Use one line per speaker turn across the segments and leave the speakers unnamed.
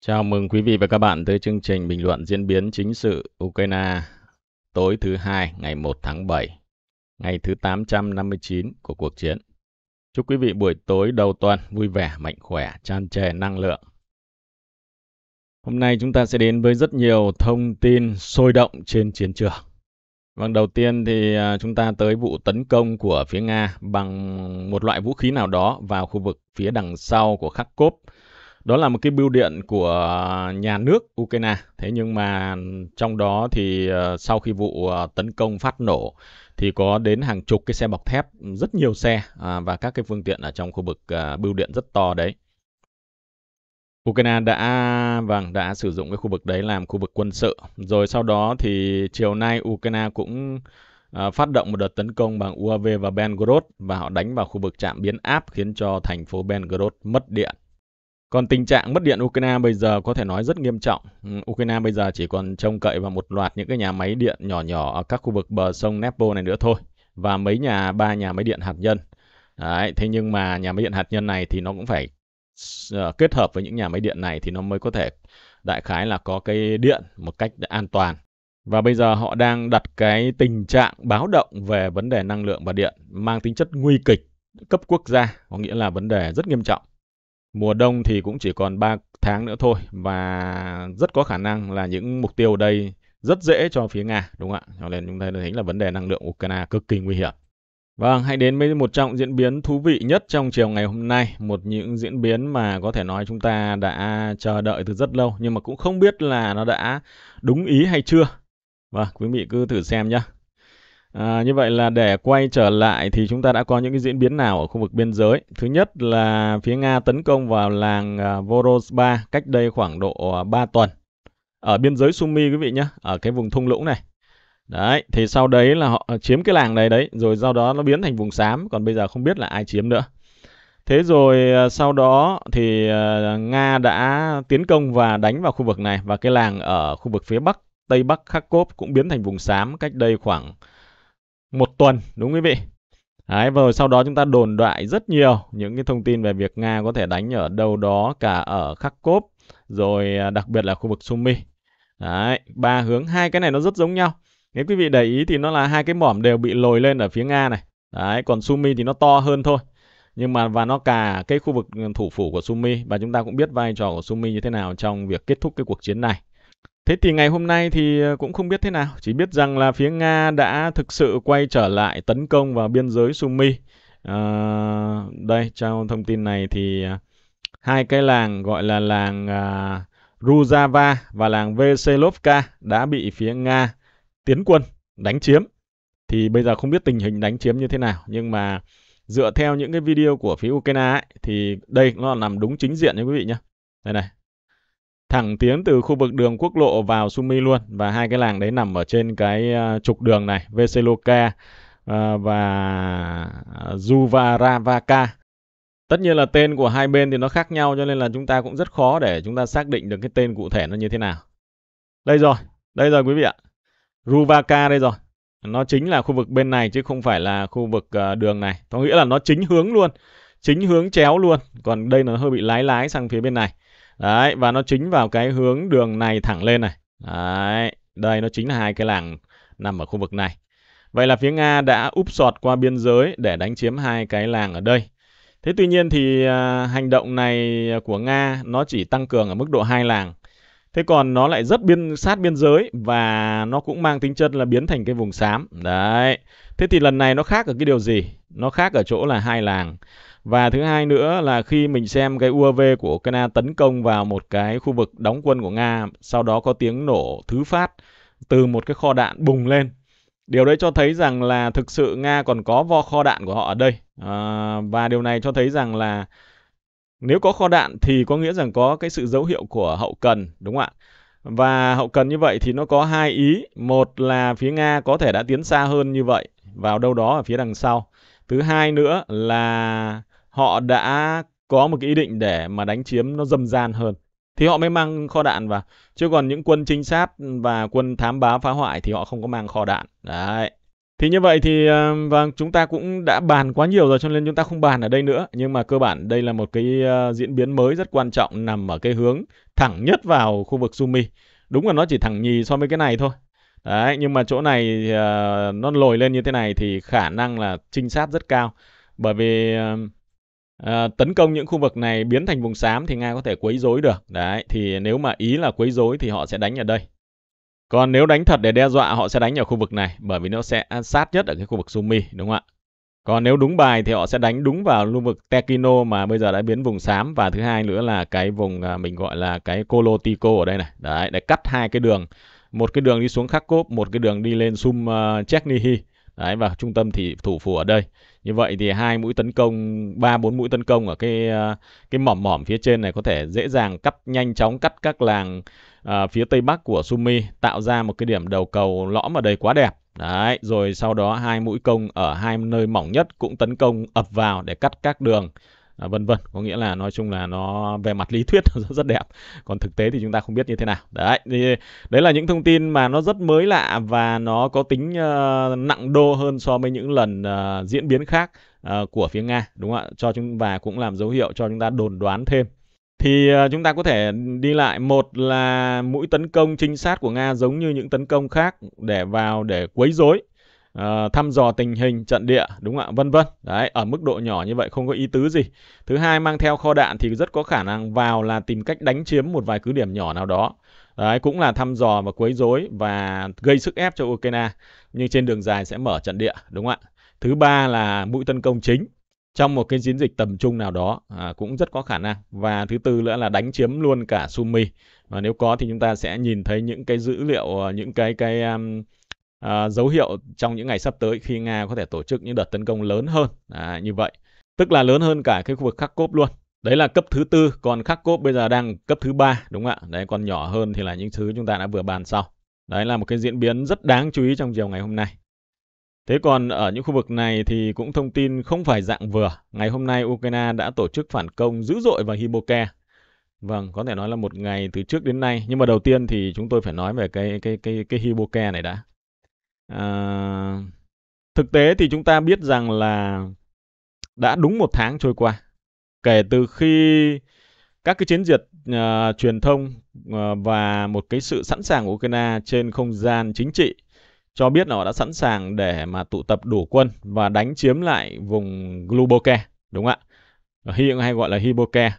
Chào mừng quý vị và các bạn tới chương trình bình luận diễn biến chính sự Ukraine tối thứ hai ngày 1 tháng 7, ngày thứ 859 của cuộc chiến. Chúc quý vị buổi tối đầu tuần vui vẻ, mạnh khỏe, tràn trề năng lượng. Hôm nay chúng ta sẽ đến với rất nhiều thông tin sôi động trên chiến trường. Vâng, đầu tiên thì à, chúng ta tới vụ tấn công của phía Nga bằng một loại vũ khí nào đó vào khu vực phía đằng sau của Kharkov đó là một cái bưu điện của nhà nước Ukraine. Thế nhưng mà trong đó thì ờ, sau khi vụ ờ, tấn công phát nổ thì có đến hàng chục cái xe bọc thép, rất nhiều xe à, và các cái phương tiện ở trong khu vực ờ, bưu điện rất to đấy. Ukraine đã vâng đã sử dụng cái khu vực đấy làm khu vực quân sự. Rồi sau đó thì chiều nay Ukraine cũng phát động một đợt tấn công bằng UAV vào Belgorod và họ đánh vào khu vực trạm biến áp khiến cho thành phố Belgorod mất điện. Còn tình trạng mất điện Ukraine bây giờ có thể nói rất nghiêm trọng. Ừ, Ukraine bây giờ chỉ còn trông cậy vào một loạt những cái nhà máy điện nhỏ nhỏ ở các khu vực bờ sông Dnepr này nữa thôi và mấy nhà ba nhà máy điện hạt nhân. Đấy, thế nhưng mà nhà máy điện hạt nhân này thì nó cũng phải ờ, kết hợp với những nhà máy điện này thì nó mới có thể đại khái là có cái điện một cách an toàn. Và bây giờ họ đang đặt cái tình trạng báo động về vấn đề năng lượng và điện mang tính chất nguy kịch cấp quốc gia, có nghĩa là vấn đề rất nghiêm trọng mùa đông thì cũng chỉ còn 3 tháng nữa thôi và rất có khả năng là những mục tiêu ở đây rất dễ cho phía Nga đúng không ạ? Cho nên chúng ta thấy là vấn đề năng lượng Ukraine cực kỳ nguy hiểm. Vâng, hãy đến với một trọng diễn biến thú vị nhất trong chiều ngày hôm nay, một những diễn biến mà có thể nói chúng ta đã chờ đợi từ rất lâu nhưng mà cũng không biết là nó đã đúng ý hay chưa. Vâng, quý vị cứ thử xem nhé. À, như vậy là để quay trở lại thì chúng ta đã có những cái diễn biến nào ở khu vực biên giới. Thứ nhất là phía Nga tấn công vào làng à, Vorosba cách đây khoảng độ 3 à, tuần. Ở biên giới Sumi quý vị nhé, ở cái vùng thung lũng này. Đấy, thì sau đấy là họ à, chiếm cái làng này đấy, rồi sau đó nó biến thành vùng xám, còn bây giờ không biết là ai chiếm nữa. Thế rồi sau đó thì Nga đã tiến công và đánh vào khu vực này và cái làng ở khu vực phía bắc, tây bắc Kharkov cũng biến thành vùng xám cách đây khoảng một tuần đúng quý vị Đấy, và rồi sau đó chúng ta đồn đại rất nhiều những cái thông tin về việc Nga có thể đánh ở đâu đó cả ở Kharkov rồi à, đặc biệt là khu vực Sumy. Đấy, ba hướng hai cái này nó rất giống nhau. Nếu quý vị để ý thì nó là hai cái mỏm đều bị lồi lên ở phía Nga này. Đấy, còn Sumy thì nó to hơn thôi. Nhưng mà và nó cả cái khu vực ừ, thủ phủ của Sumy và chúng ta cũng biết vai trò của Sumy như thế nào trong việc kết thúc cái cuộc chiến này. Thế thì ngày hôm nay thì ờ, cũng không biết thế nào, chỉ biết rằng là phía Nga đã thực sự quay trở lại tấn công vào biên giới Sumi. À, ờ, đây, trong thông tin này thì ờ, hai cái làng gọi là làng à, Ruzava và làng Veselovka đã bị phía Nga tiến quân đánh chiếm. Thì bây giờ không biết tình hình đánh chiếm như thế nào, nhưng mà dựa theo những cái video của phía Ukraine ấy, thì đây nó nằm đúng chính diện nha quý vị nhé. Đây này, thẳng tiến từ khu vực đường quốc lộ vào Sumi luôn và hai cái làng đấy nằm ở trên cái ờ, trục đường này Veseloka ờ, và Juvaravaka. Tất nhiên là tên của hai bên thì nó khác nhau cho nên là chúng ta cũng rất khó để chúng ta xác định được cái tên cụ thể nó như thế nào. Đây rồi, đây rồi quý vị ạ. Ruvaka đây rồi. Nó chính là khu vực bên này chứ không phải là khu vực ờ, đường này. Có nghĩa là nó chính hướng luôn, chính hướng chéo luôn. Còn đây nó hơi bị lái lái sang phía bên này. Đấy, và nó chính vào cái hướng đường này thẳng lên này. Đấy, đây nó chính là hai cái làng nằm ở khu vực này. Vậy là phía Nga đã úp sọt qua biên giới để đánh chiếm hai cái làng ở đây. Thế tuy nhiên thì à, hành động này của Nga nó chỉ tăng cường ở mức độ hai làng. Thế còn nó lại rất biên sát biên giới và nó cũng mang tính chất là biến thành cái vùng xám. Đấy. Thế thì lần này nó khác ở cái điều gì? Nó khác ở chỗ là hai làng. Và thứ hai nữa là khi mình xem cái UAV của Ukraine tấn công vào một cái khu vực đóng quân của Nga, sau đó có tiếng nổ thứ phát từ một cái kho đạn bùng lên. Điều đấy cho thấy rằng là thực sự Nga còn có vo kho đạn của họ ở đây. À, và điều này cho thấy rằng là nếu có kho đạn thì có nghĩa rằng có cái sự dấu hiệu của hậu cần, đúng không ạ? Và hậu cần như vậy thì nó có hai ý. Một là phía Nga có thể đã tiến xa hơn như vậy vào đâu đó ở phía đằng sau. Thứ hai nữa là họ đã có một cái ý định để mà đánh chiếm nó dâm gian hơn thì họ mới mang kho đạn vào chứ còn những quân trinh sát và quân thám báo phá hoại thì họ không có mang kho đạn đấy thì như vậy thì ờ, và vâng, chúng ta cũng đã bàn quá nhiều rồi cho nên chúng ta không bàn ở đây nữa nhưng mà cơ bản đây là một cái ờ, diễn biến mới rất quan trọng nằm ở cái hướng thẳng nhất vào khu vực Sumi đúng là nó chỉ thẳng nhì so với cái này thôi đấy nhưng mà chỗ này ờ, nó lồi lên như thế này thì khả năng là trinh sát rất cao bởi vì à, tấn công những khu vực này biến thành vùng xám thì Nga có thể quấy rối được. Đấy, thì nếu mà ý là quấy rối thì họ sẽ đánh ở đây. Còn nếu đánh thật để đe dọa họ sẽ đánh ở khu vực này bởi vì nó sẽ sát nhất ở cái khu vực Sumi đúng không ạ? Còn nếu đúng bài thì họ sẽ đánh đúng vào khu vực Tekino mà bây giờ đã biến vùng xám và thứ hai nữa là cái vùng à, mình gọi là cái Colotico ở đây này. Đấy, để cắt hai cái đường, một cái đường đi xuống Kharkov, một cái đường đi lên Sum uh, Chernihiv Đấy, và trung tâm thì thủ phủ ở đây. Như vậy thì hai mũi tấn công, ba bốn mũi tấn công ở cái ờ, cái mỏm mỏm phía trên này có thể dễ dàng cắt nhanh chóng cắt các làng à, phía tây bắc của Sumi tạo ra một cái điểm đầu cầu lõm ở đây quá đẹp. Đấy, rồi sau đó hai mũi công ở hai nơi mỏng nhất cũng tấn công ập vào để cắt các đường À, vân vân có nghĩa là nói chung là nó về mặt lý thuyết rất, rất đẹp còn thực tế thì chúng ta không biết như thế nào đấy thì đấy là những thông tin mà nó rất mới lạ và nó có tính uh, nặng đô hơn so với những lần uh, diễn biến khác uh, của phía nga đúng không ạ cho chúng và cũng làm dấu hiệu cho chúng ta đồn đoán thêm thì chúng ta có thể đi lại một là mũi tấn công trinh sát của nga giống như những tấn công khác để vào để quấy rối uh, thăm dò tình hình trận địa đúng không ạ vân vân đấy ở mức độ nhỏ như vậy không có ý tứ gì thứ hai mang theo kho đạn thì rất có khả năng vào là tìm cách đánh chiếm một vài cứ điểm nhỏ nào đó đấy cũng là thăm dò và quấy rối và gây sức ép cho Ukraine nhưng trên đường dài sẽ mở trận địa đúng không ạ thứ ba là mũi tấn công chính trong một cái chiến dịch tầm trung nào đó à, cũng rất có khả năng và thứ tư nữa là đánh chiếm luôn cả Sumi và nếu có thì chúng ta sẽ nhìn thấy những cái dữ liệu ờ, những cái cái um, à, dấu hiệu trong những ngày sắp tới khi Nga có thể tổ chức những đợt tấn công lớn hơn à, như vậy. Tức là lớn hơn cả cái khu vực Kharkov luôn. Đấy là cấp thứ tư, còn Kharkov bây giờ đang cấp thứ ba đúng không ạ? Đấy còn nhỏ hơn thì là những thứ chúng ta đã vừa bàn sau. Đấy là một cái diễn biến rất đáng chú ý trong chiều ngày hôm nay. Thế còn ở những khu vực này thì cũng thông tin không phải dạng vừa. Ngày hôm nay Ukraine đã tổ chức phản công dữ dội vào Hiboke. Vâng, có thể nói là một ngày từ trước đến nay. Nhưng mà đầu tiên thì chúng tôi phải nói về cái cái cái cái Hiboke này đã à, thực tế thì chúng ta biết rằng là đã đúng một tháng trôi qua kể từ khi các cái chiến dịch uh, truyền thông uh, và một cái sự sẵn sàng của Ukraine trên không gian chính trị cho biết là họ đã sẵn sàng để mà tụ tập đủ quân và đánh chiếm lại vùng Gluboke, đúng không ạ? hiện hay gọi là Hiboke.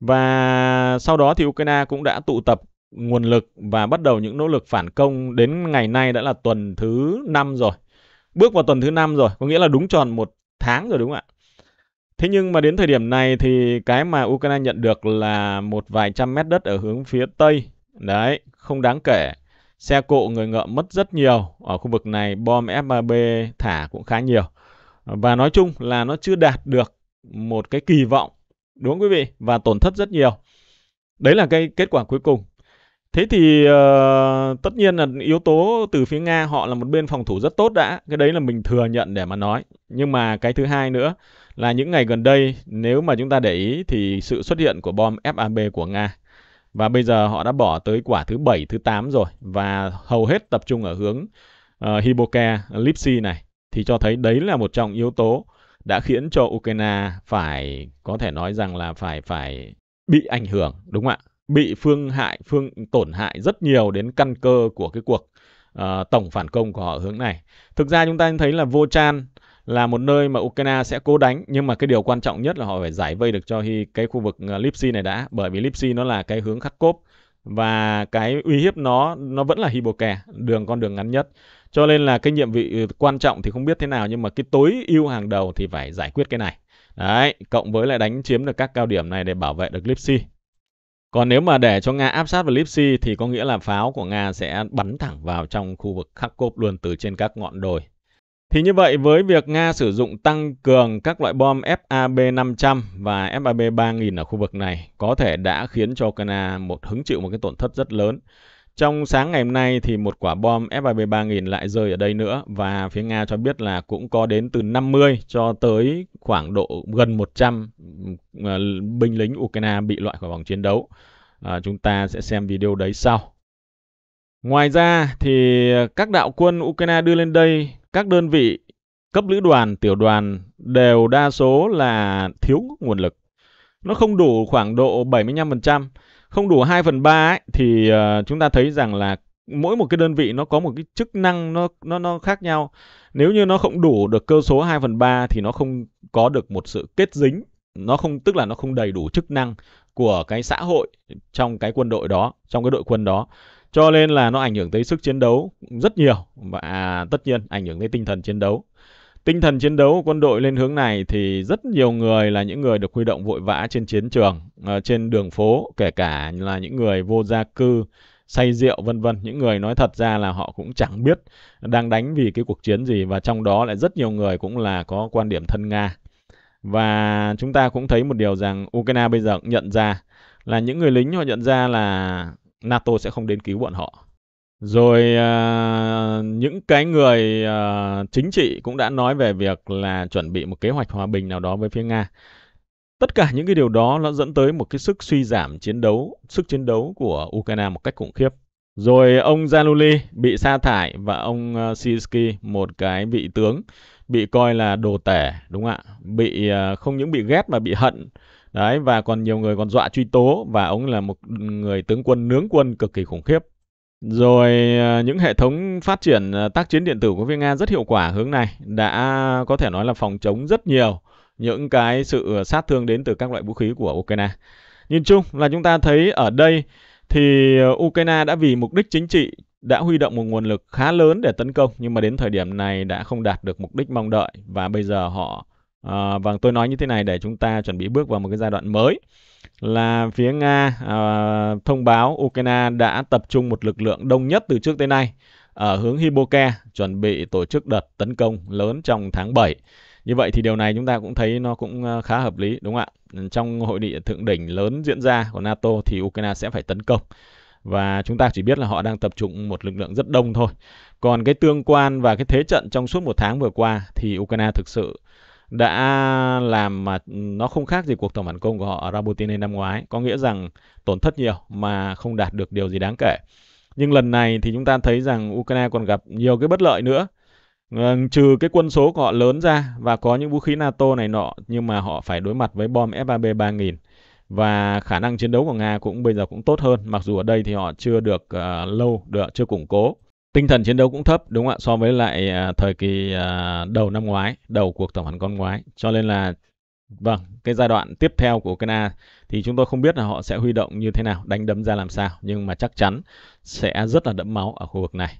Và sau đó thì Ukraine cũng đã tụ tập nguồn lực và bắt đầu những nỗ lực phản công đến ngày nay đã là tuần thứ 5 rồi. Bước vào tuần thứ 5 rồi, có nghĩa là đúng tròn một tháng rồi đúng không ạ? Thế nhưng mà đến thời điểm này thì cái mà Ukraine nhận được là một vài trăm mét đất ở hướng phía Tây. Đấy, không đáng kể. Xe cộ người ngợm mất rất nhiều. Ở khu vực này bom F-3B thả cũng khá nhiều. Và nói chung là nó chưa đạt được một cái kỳ vọng. Đúng không quý vị? Và tổn thất rất nhiều. Đấy là cái kết quả cuối cùng. Thế thì uh, tất nhiên là yếu tố từ phía Nga họ là một bên phòng thủ rất tốt đã, cái đấy là mình thừa nhận để mà nói. Nhưng mà cái thứ hai nữa là những ngày gần đây nếu mà chúng ta để ý thì sự xuất hiện của bom FAB của Nga và bây giờ họ đã bỏ tới quả thứ 7, thứ 8 rồi và hầu hết tập trung ở hướng uh, ờ, Hiboka, Lipsy này thì cho thấy đấy là một trong yếu tố đã khiến cho Ukraine phải có thể nói rằng là phải phải bị ảnh hưởng đúng không ạ? bị phương hại, phương tổn hại rất nhiều đến căn cơ của cái cuộc uh, tổng phản công của họ hướng này. Thực ra chúng ta thấy là Vô Chan là một nơi mà Ukraine sẽ cố đánh nhưng mà cái điều quan trọng nhất là họ phải giải vây được cho cái khu vực ờ, Lipsi này đã bởi vì Lipsi nó là cái hướng Kharkov và cái uy hiếp nó nó vẫn là Hiboke, đường con đường ngắn nhất. Cho nên là cái nhiệm vụ ừ, quan trọng thì không biết thế nào nhưng mà cái tối ưu hàng đầu thì phải giải quyết cái này. Đấy, cộng với lại đánh chiếm được các cao điểm này để bảo vệ được Lipsi. Còn nếu mà để cho Nga áp sát vào Lipsy thì có nghĩa là pháo của Nga sẽ bắn thẳng vào trong khu vực Kharkov luôn từ trên các ngọn đồi. Thì như vậy với việc Nga sử dụng tăng cường các loại bom FAB 500 và FAB 3000 ở khu vực này có thể đã khiến cho Ukraine một hứng chịu một cái tổn thất rất lớn trong sáng ngày hôm nay thì một quả bom F-33.000 lại rơi ở đây nữa và phía Nga cho biết là cũng có đến từ 50 cho tới khoảng độ gần 100 ờ, binh lính Ukraine bị loại khỏi vòng chiến đấu. À, chúng ta sẽ xem video đấy sau. Ngoài ra thì các đạo quân Ukraine đưa lên đây, các đơn vị cấp lữ đoàn, tiểu đoàn đều đa số là thiếu nguồn lực. Nó không đủ khoảng độ 75% không đủ 2 phần 3 ấy, thì uh, chúng ta thấy rằng là mỗi một cái đơn vị nó có một cái chức năng nó nó nó khác nhau. Nếu như nó không đủ được cơ số 2 phần 3 thì nó không có được một sự kết dính, nó không tức là nó không đầy đủ chức năng của cái xã hội trong cái quân đội đó, trong cái đội quân đó. Cho nên là nó ảnh hưởng tới sức chiến đấu rất nhiều và à, tất nhiên ảnh hưởng tới tinh thần chiến đấu tinh thần chiến đấu của quân đội lên hướng này thì rất nhiều người là những người được huy động vội vã trên chiến trường, ờ, trên đường phố, kể cả là những người vô gia cư, say rượu vân vân, những người nói thật ra là họ cũng chẳng biết đang đánh vì cái cuộc chiến gì và trong đó lại rất nhiều người cũng là có quan điểm thân Nga. Và chúng ta cũng thấy một điều rằng Ukraine bây giờ cũng nhận ra là những người lính họ nhận ra là NATO sẽ không đến cứu bọn họ rồi à, những cái người à, chính trị cũng đã nói về việc là chuẩn bị một kế hoạch hòa bình nào đó với phía nga tất cả những cái điều đó nó dẫn tới một cái sức suy giảm chiến đấu sức chiến đấu của ukraine một cách khủng khiếp rồi ông Zaluli bị sa thải và ông uh, à, Sisky, một cái vị tướng bị coi là đồ tẻ đúng không ạ? Bị uh, không những bị ghét mà bị hận. Đấy và còn nhiều người còn dọa truy tố và ông là một ừ, người tướng quân nướng quân cực kỳ khủng khiếp. Rồi à, những hệ thống phát triển à, tác chiến điện tử của phía Nga rất hiệu quả hướng này đã có thể nói là phòng chống rất nhiều những cái sự à, sát thương đến từ các loại vũ khí của Ukraine. Nhìn chung là chúng ta thấy ở đây thì Ukraine đã vì mục đích chính trị đã huy động một nguồn lực khá lớn để tấn công nhưng mà đến thời điểm này đã không đạt được mục đích mong đợi và bây giờ họ à, và vâng, tôi nói như thế này để chúng ta chuẩn bị bước vào một cái giai đoạn mới là phía Nga à, thông báo Ukraine đã tập trung một lực lượng đông nhất từ trước tới nay ở hướng Hiboka chuẩn bị tổ chức đợt tấn công lớn trong tháng 7. Như vậy thì điều này chúng ta cũng thấy nó cũng à, khá hợp lý đúng không ạ? Trong hội nghị thượng đỉnh lớn diễn ra của NATO thì Ukraine sẽ phải tấn công và chúng ta chỉ biết là họ đang tập trung một lực lượng rất đông thôi. Còn cái tương quan và cái thế trận trong suốt một tháng vừa qua thì Ukraine thực sự đã làm mà nó không khác gì cuộc tổng phản công của họ ở Rabotine năm ngoái, có nghĩa rằng tổn thất nhiều mà không đạt được điều gì đáng kể. Nhưng lần này thì chúng ta thấy rằng Ukraine còn gặp nhiều cái bất lợi nữa. Ờ, trừ cái quân số của họ lớn ra và có những vũ khí NATO này nọ nhưng mà họ phải đối mặt với bom F-3B 3000 và khả năng chiến đấu của Nga cũng bây giờ cũng tốt hơn mặc dù ở đây thì họ chưa được uh, lâu được chưa củng cố tinh thần chiến đấu cũng thấp đúng không ạ so với lại à, thời kỳ à, đầu năm ngoái đầu cuộc tổng hành con ngoái cho nên là vâng cái giai đoạn tiếp theo của Ukraine thì chúng tôi không biết là họ sẽ huy động như thế nào đánh đấm ra làm sao nhưng mà chắc chắn sẽ rất là đẫm máu ở khu vực này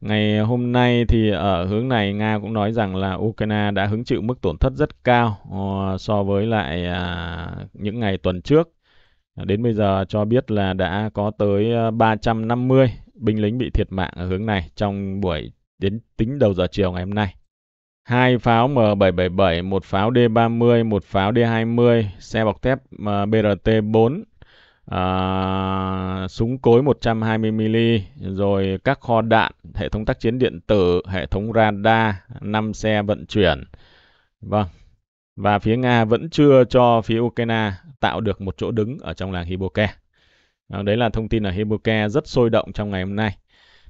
Ngày hôm nay thì ở hướng này Nga cũng nói rằng là Ukraine đã hứng chịu mức tổn thất rất cao ờ, so với lại à, những ngày tuần trước. Đến bây giờ cho biết là đã có tới 350 à, binh lính bị thiệt mạng ở hướng này trong buổi đến tính đầu giờ chiều ngày hôm nay. Hai pháo M777, một pháo D30, một pháo D20, xe bọc thép BRT4, à, súng cối 120mm, rồi các kho đạn, hệ thống tác chiến điện tử, hệ thống radar, 5 xe vận chuyển. Vâng. Và phía Nga vẫn chưa cho phía Ukraine tạo được một chỗ đứng ở trong làng Hiboke. Đó, đấy là thông tin ở Hebrew rất sôi động trong ngày hôm nay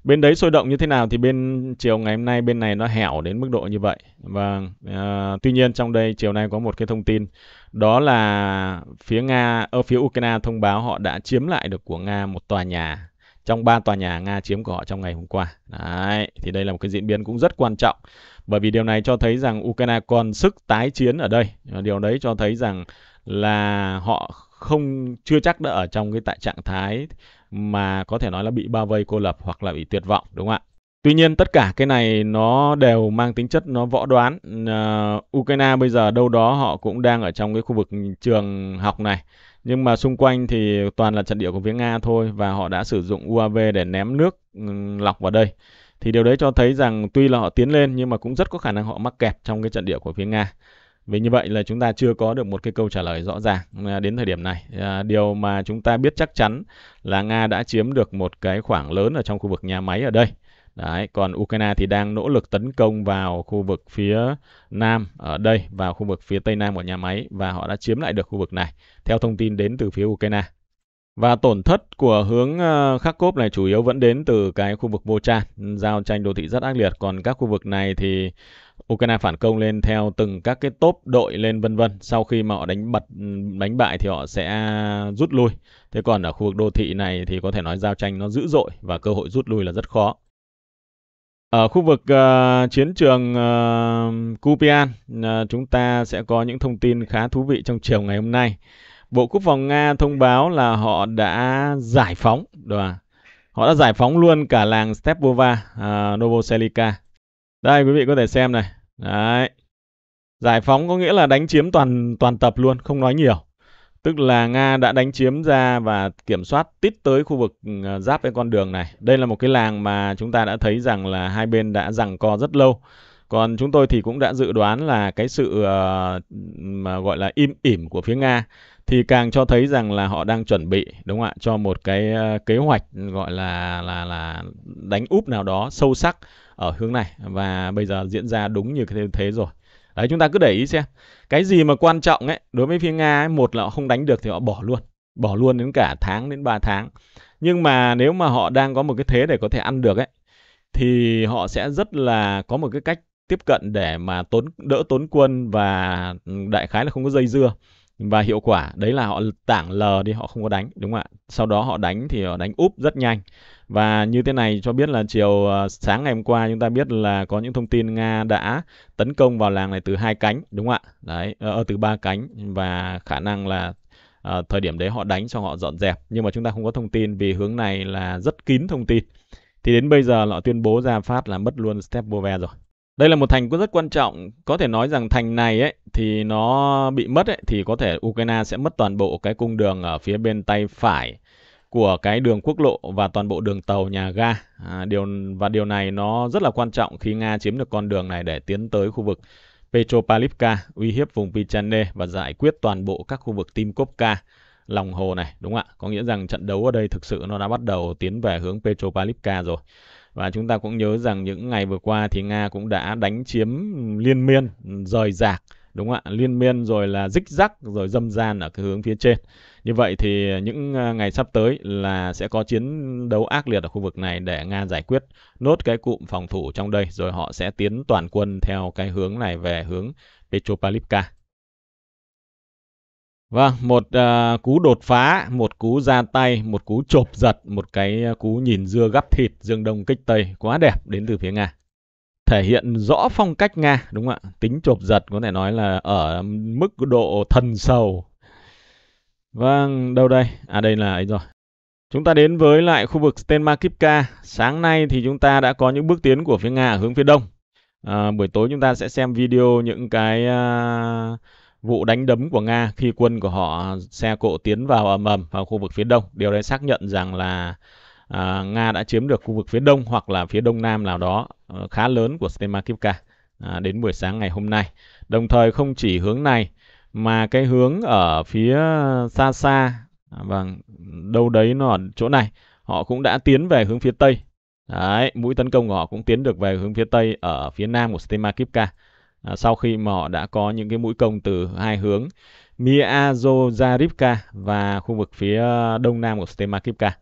bên đấy sôi động như thế nào thì bên chiều ngày hôm nay bên này nó hẻo đến mức độ như vậy và vâng, à, tuy nhiên trong đây chiều nay có một cái thông tin đó là phía nga ở phía ukraine thông báo họ đã chiếm lại được của nga một tòa nhà trong ba tòa nhà nga chiếm của họ trong ngày hôm qua đấy thì đây là một cái diễn biến cũng rất quan trọng bởi vì điều này cho thấy rằng ukraine còn sức tái chiến ở đây điều đấy cho thấy rằng là họ không chưa chắc đã ở trong cái tại trạng thái mà có thể nói là bị bao vây cô lập hoặc là bị tuyệt vọng đúng không ạ? Tuy nhiên tất cả cái này nó đều mang tính chất nó võ đoán. Uh, Ukraine bây giờ đâu đó họ cũng đang ở trong cái khu vực trường học này. Nhưng mà xung quanh thì toàn là trận địa của phía Nga thôi và họ đã sử dụng UAV để ném nước ừ, lọc vào đây. Thì điều đấy cho thấy rằng tuy là họ tiến lên nhưng mà cũng rất có khả năng họ mắc kẹt trong cái trận địa của phía Nga. Vì như vậy là chúng ta chưa có được một cái câu trả lời rõ ràng à, đến thời điểm này. À, điều mà chúng ta biết chắc chắn là Nga đã chiếm được một cái khoảng lớn ở trong khu vực nhà máy ở đây. Đấy, còn Ukraine thì đang nỗ lực tấn công vào khu vực phía nam ở đây, vào khu vực phía tây nam của nhà máy và họ đã chiếm lại được khu vực này, theo thông tin đến từ phía Ukraine. Và tổn thất của hướng ờ, khắc Kharkov này chủ yếu vẫn đến từ cái khu vực Vochan, giao tranh đô thị rất ác liệt. Còn các khu vực này thì Ukraine phản công lên theo từng các cái tốp đội lên vân vân. Sau khi mà họ đánh bật ừ, đánh bại thì họ sẽ rút lui. Thế còn ở khu vực đô thị này thì có thể nói giao tranh nó dữ dội và cơ hội rút lui là rất khó. Ở khu vực uh, chiến trường uh, Kupian, uh, chúng ta sẽ có những thông tin khá thú vị trong chiều ngày hôm nay. Bộ Quốc phòng Nga thông báo là họ đã giải phóng, đoàn. họ đã giải phóng luôn cả làng Stepova, à, Novoselika. Đây quý vị có thể xem này. Đấy. Giải phóng có nghĩa là đánh chiếm toàn toàn tập luôn, không nói nhiều. Tức là Nga đã đánh chiếm ra và kiểm soát tít tới khu vực ừ, giáp với con đường này. Đây là một cái làng mà chúng ta đã thấy rằng là hai bên đã giằng co rất lâu. Còn chúng tôi thì cũng đã dự đoán là cái sự uh, mà gọi là im ỉm của phía Nga thì càng cho thấy rằng là họ đang chuẩn bị đúng không ạ cho một cái ờ, kế hoạch gọi là là là đánh úp nào đó sâu sắc ở hướng này và bây giờ diễn ra đúng như thế, rồi đấy chúng ta cứ để ý xem cái gì mà quan trọng ấy đối với phía nga ấy, một là họ không đánh được thì họ bỏ luôn bỏ luôn đến cả tháng đến 3 tháng nhưng mà nếu mà họ đang có một cái thế để có thể ăn được ấy thì họ sẽ rất là có một cái cách tiếp cận để mà tốn đỡ tốn quân và ừ, đại khái là không có dây dưa và hiệu quả đấy là họ tảng lờ đi họ không có đánh đúng không ạ sau đó họ đánh thì họ đánh úp rất nhanh và như thế này cho biết là chiều ờ, sáng ngày hôm qua chúng ta biết là có những thông tin Nga đã tấn công vào làng này từ hai cánh đúng không ạ đấy ở ờ, ờ, từ ba cánh và khả năng là à, thời điểm đấy họ đánh cho họ dọn dẹp nhưng mà chúng ta không có thông tin vì hướng này là rất kín thông tin thì đến bây giờ họ tuyên bố ra phát là mất luôn Stepover rồi đây là một thành rất quan trọng, có thể nói rằng thành này ấy thì nó bị mất ấy thì có thể Ukraine sẽ mất toàn bộ cái cung đường ở phía bên tay phải của cái đường quốc lộ và toàn bộ đường tàu nhà ga. À, điều và điều này nó rất là quan trọng khi Nga chiếm được con đường này để tiến tới khu vực Petropavlivka, uy hiếp vùng Pichane và giải quyết toàn bộ các khu vực Timkovka lòng hồ này, đúng không ạ? Có nghĩa rằng trận đấu ở đây thực sự nó đã bắt đầu tiến về hướng Petropavlivka rồi. Và chúng ta cũng nhớ rằng những ngày vừa qua thì Nga cũng đã đánh chiếm liên miên, rời rạc, đúng không ạ? Liên miên rồi là dích rắc rồi dâm gian ở cái hướng phía trên. Như vậy thì những à, ngày sắp tới là sẽ có chiến đấu ác liệt ở khu vực này để Nga giải quyết nốt cái cụm phòng thủ trong đây rồi họ sẽ tiến toàn quân theo cái hướng này về hướng Petropavlivka. Vâng, một uh, cú đột phá, một cú ra tay, một cú chộp giật, một cái à, cú nhìn dưa gắp thịt, dương đông kích tây, quá đẹp đến từ phía Nga. Thể hiện rõ phong cách Nga, đúng không ạ? Tính chộp giật có thể nói là ở mức độ thần sầu. Vâng, đâu đây? À đây là ấy rồi. Chúng ta đến với lại khu vực Stenmakivka. Sáng nay thì chúng ta đã có những bước tiến của phía Nga ở hướng phía đông. À, buổi tối chúng ta sẽ xem video những cái... Uh, vụ đánh đấm của Nga khi quân của họ à, xe cộ tiến vào ầm ầm vào khu vực phía đông. Điều đấy xác nhận rằng là à, Nga đã chiếm được khu vực phía đông hoặc là phía đông nam nào đó à, khá lớn của Stemakivka à, đến buổi sáng ngày hôm nay. Đồng thời không chỉ hướng này mà cái hướng ở phía xa xa à, vâng đâu đấy nó ở chỗ này họ cũng đã tiến về hướng phía tây Đấy, mũi tấn công của họ cũng tiến được về hướng phía tây ở phía nam của Stemakivka. À, sau khi mà họ đã có những cái mũi công từ hai hướng Miazozarivka và khu vực phía đông nam của Stemakivka.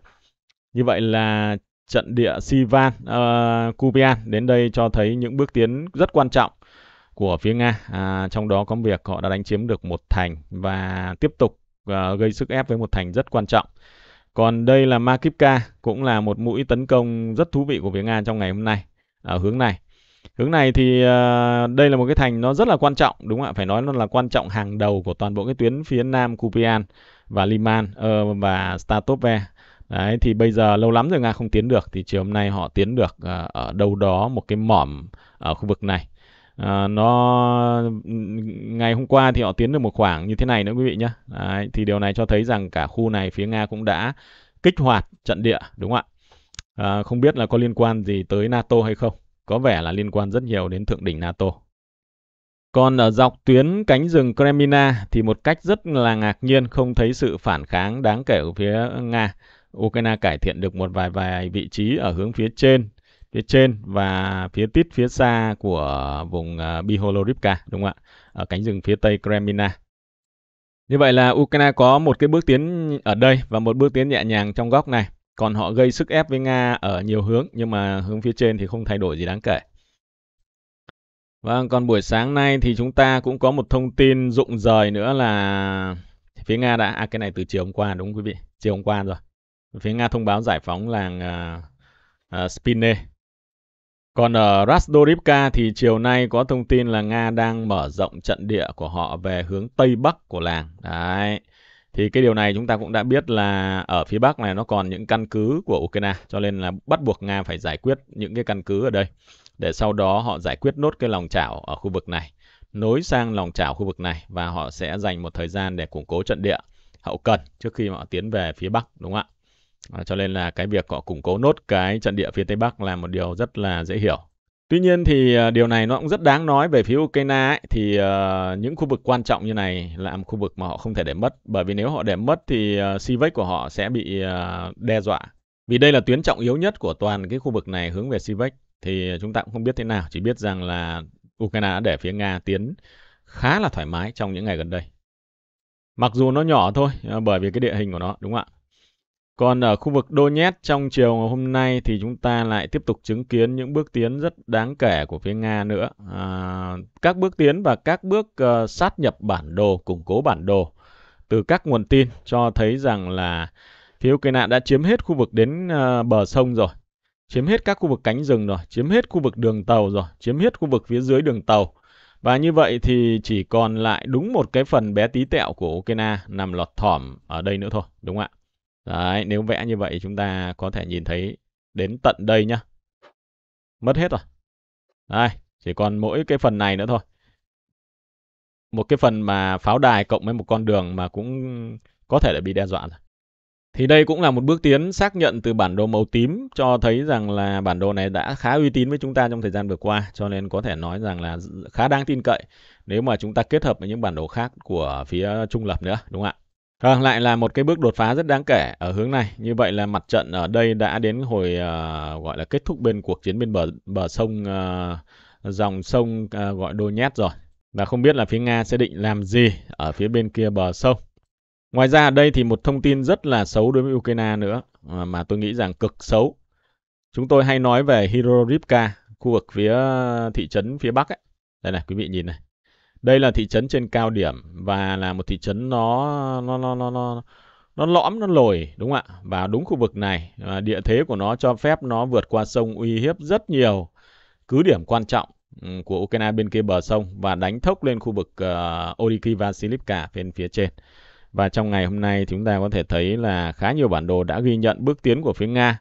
Như vậy là trận địa Sivan uh, ờ, Kupian đến đây cho thấy những bước tiến rất quan trọng của phía Nga, à, trong đó có việc họ đã đánh chiếm được một thành và tiếp tục uh, gây sức ép với một thành rất quan trọng. Còn đây là Makivka, cũng là một mũi tấn công rất thú vị của phía Nga trong ngày hôm nay ở hướng này. Hướng này thì à, đây là một cái thành nó rất là quan trọng đúng không ạ? Phải nói nó là quan trọng hàng đầu của toàn bộ cái tuyến phía Nam Kupian và Liman ờ, và Statopve. Đấy thì bây giờ lâu lắm rồi Nga không tiến được thì chiều hôm nay họ tiến được à, ở đâu đó một cái mỏm ở khu vực này. À, nó ngày hôm qua thì họ tiến được một khoảng như thế này nữa quý vị nhé thì điều này cho thấy rằng cả khu này phía nga cũng đã kích hoạt trận địa đúng không ạ à, không biết là có liên quan gì tới nato hay không có vẻ là liên quan rất nhiều đến thượng đỉnh NATO. Còn ở dọc tuyến cánh rừng Kremlina thì một cách rất là ngạc nhiên không thấy sự phản kháng đáng kể của phía Nga. Ukraine cải thiện được một vài vài vị trí ở hướng phía trên, phía trên và phía tít phía xa của vùng à, Biholorivka, đúng không ạ? Ở cánh rừng phía tây Kremlina. Như vậy là Ukraine có một cái bước tiến ở đây và một bước tiến nhẹ nhàng trong góc này còn họ gây sức ép với Nga ở nhiều hướng nhưng mà hướng phía trên thì không thay đổi gì đáng kể. Vâng, còn buổi sáng nay thì chúng ta cũng có một thông tin rụng rời nữa là phía Nga đã à cái này từ chiều hôm qua đúng không quý vị? Chiều hôm qua rồi. Phía Nga thông báo giải phóng làng uh, uh, Spine. Còn ở Rastorivka thì chiều nay có thông tin là Nga đang mở rộng trận địa của họ về hướng tây bắc của làng. Đấy thì cái điều này chúng ta cũng đã biết là ở phía Bắc này nó còn những căn cứ của Ukraine cho nên là bắt buộc Nga phải giải quyết những cái căn cứ ở đây để sau đó họ giải quyết nốt cái lòng chảo ở khu vực này nối sang lòng chảo khu vực này và họ sẽ dành một thời gian để củng cố trận địa hậu cần trước khi họ tiến về phía Bắc đúng không ạ? À, cho nên là cái việc họ củng cố nốt cái trận địa phía Tây Bắc là một điều rất là dễ hiểu Tuy nhiên thì à, điều này nó cũng rất đáng nói về phía Ukraine ấy, thì à, những khu vực quan trọng như này là một khu vực mà họ không thể để mất bởi vì nếu họ để mất thì uh, à, Sivek của họ sẽ bị đe dọa. Vì đây là tuyến trọng yếu nhất của toàn cái khu vực này hướng về Sivek thì chúng ta cũng không biết thế nào, chỉ biết rằng là Ukraine đã để phía Nga tiến khá là thoải mái trong những ngày gần đây. Mặc dù nó nhỏ thôi bởi vì cái địa hình của nó đúng không ạ? Còn ở khu vực Donetsk trong chiều ngày hôm nay thì chúng ta lại tiếp tục chứng kiến những bước tiến rất đáng kể của phía Nga nữa. À, các bước tiến và các bước uh, sát nhập bản đồ, củng cố bản đồ từ các nguồn tin cho thấy rằng là phía Ukraine đã chiếm hết khu vực đến uh, bờ sông rồi, chiếm hết các khu vực cánh rừng rồi, chiếm hết khu vực đường tàu rồi, chiếm hết khu vực phía dưới đường tàu. Và như vậy thì chỉ còn lại đúng một cái phần bé tí tẹo của Ukraine nằm lọt thỏm ở đây nữa thôi, đúng không ạ? Đấy, nếu vẽ như vậy chúng ta có thể nhìn thấy đến tận đây nhá. Mất hết rồi. Đây, chỉ còn mỗi cái phần này nữa thôi. Một cái phần mà pháo đài cộng với một con đường mà cũng có thể đã bị đe dọa rồi. Thì đây cũng là một bước tiến xác nhận từ bản đồ màu tím cho thấy rằng là bản đồ này đã khá uy tín với chúng ta trong thời gian vừa qua cho nên có thể nói rằng là khá đáng tin cậy nếu mà chúng ta kết hợp với những bản đồ khác của phía trung lập nữa đúng không ạ? Vâng, lại là một cái bước đột phá rất đáng kể ở hướng này. Như vậy là mặt trận ở đây đã đến hồi uh, gọi là kết thúc bên cuộc chiến bên bờ bờ sông uh, dòng sông uh, gọi Donetsk rồi. Và không biết là phía Nga sẽ định làm gì ở phía bên kia bờ sông. Ngoài ra ở đây thì một thông tin rất là xấu đối với Ukraine nữa mà tôi nghĩ rằng cực xấu. Chúng tôi hay nói về Hirorivka, khu vực phía thị trấn phía Bắc ấy. Đây này, quý vị nhìn này. Đây là thị trấn trên cao điểm và là một thị trấn nó nó nó nó nó nó lõm nó lồi đúng không ạ? Vào đúng khu vực này và địa thế của nó cho phép nó vượt qua sông uy hiếp rất nhiều cứ điểm quan trọng ừ, của Ukraine bên kia bờ sông và đánh thốc lên khu vực uh, ờ, Odiki và bên phía trên. Và trong ngày hôm nay chúng ta có thể thấy là khá nhiều bản đồ đã ghi nhận bước tiến của phía Nga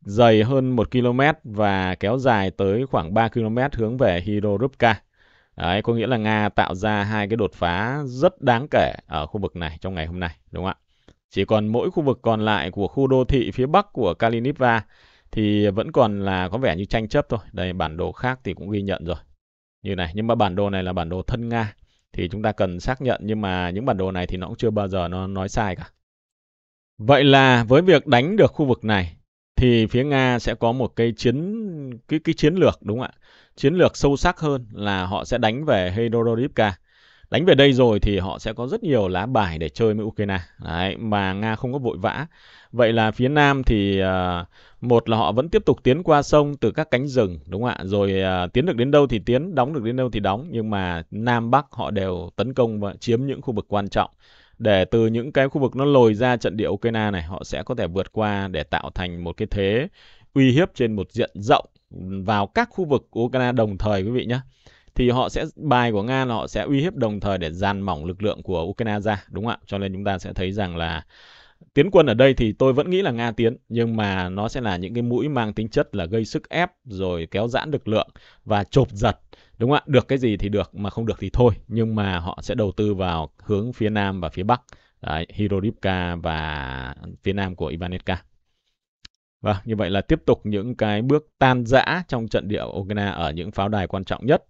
dày hơn 1 km và kéo dài tới khoảng 3 km hướng về Hirodrubka. Đấy, có nghĩa là Nga tạo ra hai cái đột phá rất đáng kể ở khu vực này trong ngày hôm nay, đúng không ạ? Chỉ còn mỗi khu vực còn lại của khu đô thị phía bắc của Kaliniva thì vẫn còn là có vẻ như tranh chấp thôi. Đây bản đồ khác thì cũng ghi nhận rồi. Như này, nhưng mà bản đồ này là bản đồ thân Nga thì chúng ta cần xác nhận nhưng mà những bản đồ này thì nó cũng chưa bao giờ nó nói sai cả. Vậy là với việc đánh được khu vực này thì phía Nga sẽ có một cái chiến cái cái chiến lược đúng không ạ? chiến lược sâu sắc hơn là họ sẽ đánh về Hedorivka. Đánh về đây rồi thì họ sẽ có rất nhiều lá bài để chơi với Ukraine. Đấy, mà Nga không có vội vã. Vậy là phía Nam thì uh, một là họ vẫn tiếp tục tiến qua sông từ các cánh rừng, đúng không ạ? Rồi uh, tiến được đến đâu thì tiến, đóng được đến đâu thì đóng. Nhưng mà Nam Bắc họ đều tấn công và chiếm những khu vực quan trọng để từ những cái khu vực nó lồi ra trận địa Ukraine này họ sẽ có thể vượt qua để tạo thành một cái thế uy hiếp trên một diện rộng vào các khu vực của Ukraine đồng thời quý vị nhé thì họ sẽ bài của Nga là họ sẽ uy hiếp đồng thời để dàn mỏng lực lượng của Ukraine ra đúng không ạ cho nên chúng ta sẽ thấy rằng là tiến quân ở đây thì tôi vẫn nghĩ là Nga tiến nhưng mà nó sẽ là những cái mũi mang tính chất là gây sức ép rồi kéo giãn lực lượng và chộp giật đúng không ạ được cái gì thì được mà không được thì thôi nhưng mà họ sẽ đầu tư vào hướng phía nam và phía bắc Đấy, Hirodivka và phía nam của Ivanivka Vâng, như vậy là tiếp tục những cái bước tan rã trong trận địa Ukraine ở những pháo đài quan trọng nhất.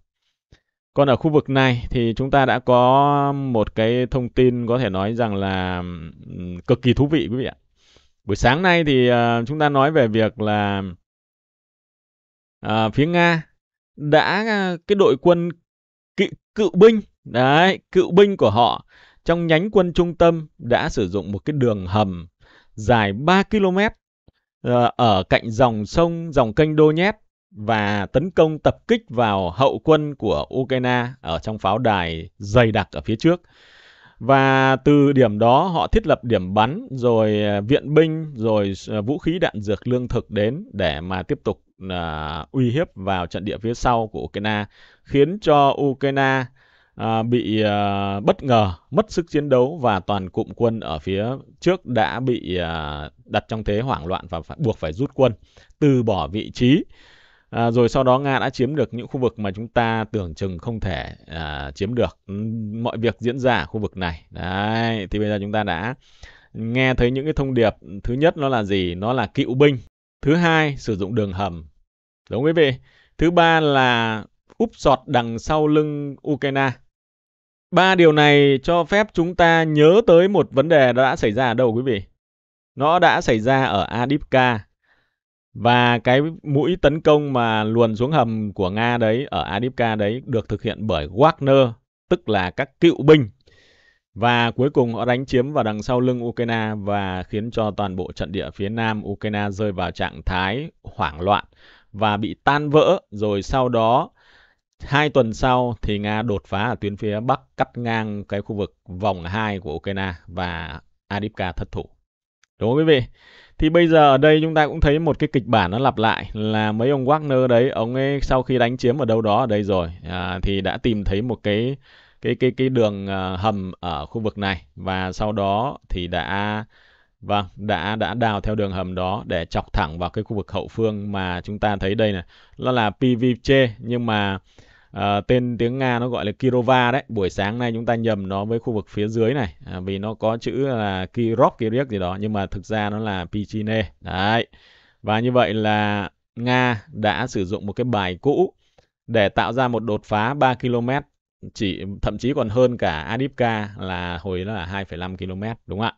Còn ở khu vực này thì chúng ta đã có một cái thông tin có thể nói rằng là cực kỳ thú vị quý vị ạ. Buổi sáng nay thì ờ, chúng ta nói về việc là à, phía Nga đã ờ, cái đội quân cự, cựu binh đấy, cựu binh của họ trong nhánh quân trung tâm đã sử dụng một cái đường hầm dài 3 km Ờ, ở cạnh dòng sông, dòng kênh Donetsk và tấn công tập kích vào hậu quân của Ukraine ở trong pháo đài dày đặc ở phía trước. Và từ điểm đó họ thiết lập điểm bắn, rồi ờ, viện binh, rồi ờ, vũ khí đạn dược lương thực đến để mà tiếp tục uh, uy hiếp vào trận địa phía sau của Ukraine, khiến cho Ukraine à, bị à, bất ngờ, mất sức chiến đấu và toàn cụm quân ở phía trước đã bị à, đặt trong thế hoảng loạn và phải, buộc phải rút quân, từ bỏ vị trí. À, rồi sau đó Nga đã chiếm được những khu vực mà chúng ta tưởng chừng không thể à, chiếm được. Ừ, mọi việc diễn ra ở khu vực này. Đấy, thì bây giờ chúng ta đã nghe thấy những cái thông điệp thứ nhất nó là gì? Nó là cựu binh. Thứ hai, sử dụng đường hầm. Đúng quý vị? Thứ ba là úp sọt đằng sau lưng Ukraine. Ba điều này cho phép chúng ta nhớ tới một vấn đề đã xảy ra ở đâu quý vị? Nó đã xảy ra ở Adipka và cái mũi tấn công mà luồn xuống hầm của Nga đấy ở Adipka đấy được thực hiện bởi Wagner, tức là các cựu binh. Và cuối cùng họ đánh chiếm vào đằng sau lưng Ukraine và khiến cho toàn bộ trận địa phía nam Ukraine rơi vào trạng thái hoảng loạn và bị tan vỡ rồi sau đó Hai tuần sau thì Nga đột phá ở tuyến phía Bắc cắt ngang cái khu vực vòng 2 của Ukraine và Adipka thất thủ. Đúng không quý vị? Thì bây giờ ở đây chúng ta cũng thấy một cái kịch bản nó lặp lại là mấy ông Wagner đấy, ông ấy sau khi đánh chiếm ở đâu đó ở đây rồi à, thì đã tìm thấy một cái cái cái cái đường à, hầm ở khu vực này và sau đó thì đã vâng đã đã đào theo đường hầm đó để chọc thẳng vào cái khu vực hậu phương mà chúng ta thấy đây này nó là PVC nhưng mà Ờ, tên tiếng Nga nó gọi là Kirova đấy. Buổi sáng nay chúng ta nhầm nó với khu vực phía dưới này à, vì nó có chữ là Kirov, Kirov gì đó nhưng mà thực ra nó là Pichine. Đấy. Và như vậy là Nga đã sử dụng một cái bài cũ để tạo ra một đột phá 3 km chỉ thậm chí còn hơn cả Adipka là hồi đó là 2,5 km đúng không ạ?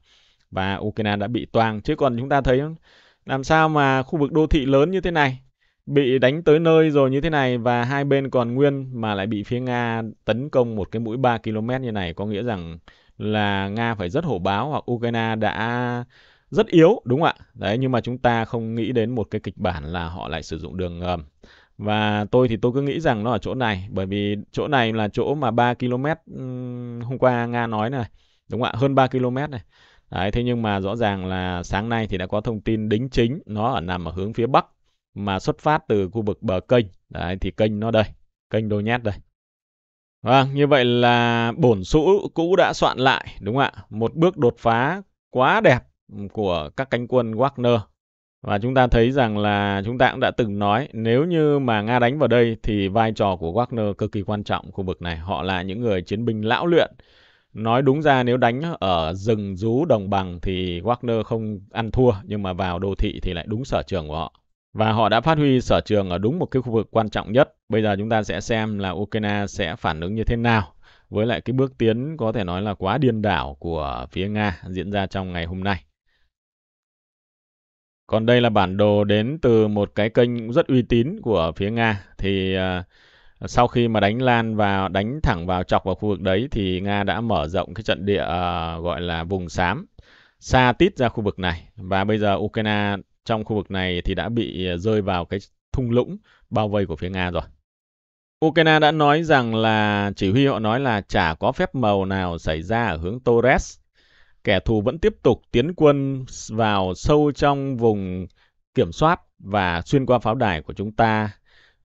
Và Ukraine đã bị toang chứ còn chúng ta thấy làm sao mà khu vực đô thị lớn như thế này bị đánh tới nơi rồi như thế này và hai bên còn nguyên mà lại bị phía Nga tấn công một cái mũi 3 km như này có nghĩa rằng là Nga phải rất hổ báo hoặc Ukraine đã rất yếu đúng không ạ? Đấy nhưng mà chúng ta không nghĩ đến một cái kịch bản là họ lại sử dụng đường ngầm. Và tôi thì tôi cứ nghĩ rằng nó ở chỗ này bởi vì chỗ này là chỗ mà 3 km hôm qua Nga nói này, đúng không ạ? Hơn 3 km này. Đấy, thế nhưng mà rõ ràng là sáng nay thì đã có thông tin đính chính nó ở nằm ở hướng phía bắc mà xuất phát từ khu vực bờ kênh. Đấy, thì kênh nó đây, kênh Đô nhét đây. Vâng, như vậy là bổn sũ cũ đã soạn lại, đúng không ạ? Một bước đột phá quá đẹp của các cánh quân Wagner. Và chúng ta thấy rằng là chúng ta cũng đã từng nói nếu như mà Nga đánh vào đây thì vai trò của Wagner cực kỳ quan trọng khu vực này. Họ là những người chiến binh lão luyện. Nói đúng ra nếu đánh ở rừng rú đồng bằng thì Wagner không ăn thua nhưng mà vào đô thị thì lại đúng sở trường của họ. Và họ đã phát huy sở trường ở đúng một cái khu vực quan trọng nhất. Bây giờ chúng ta sẽ xem là Ukraine sẽ phản ứng như thế nào với lại cái bước tiến có thể nói là quá điên đảo của phía Nga diễn ra trong ngày hôm nay. Còn đây là bản đồ đến từ một cái kênh rất uy tín của phía Nga. Thì uh, sau khi mà đánh lan vào, đánh thẳng vào chọc vào khu vực đấy thì Nga đã mở rộng cái trận địa uh, gọi là vùng xám, xa tít ra khu vực này. Và bây giờ Ukraine trong khu vực này thì đã bị ờ, rơi vào cái thung lũng bao vây của phía Nga rồi. Ukraine đã nói rằng là chỉ huy họ nói là chả có phép màu nào xảy ra ở hướng Torres. Kẻ thù vẫn tiếp tục tiến quân vào sâu trong vùng kiểm soát và xuyên qua pháo đài của chúng ta.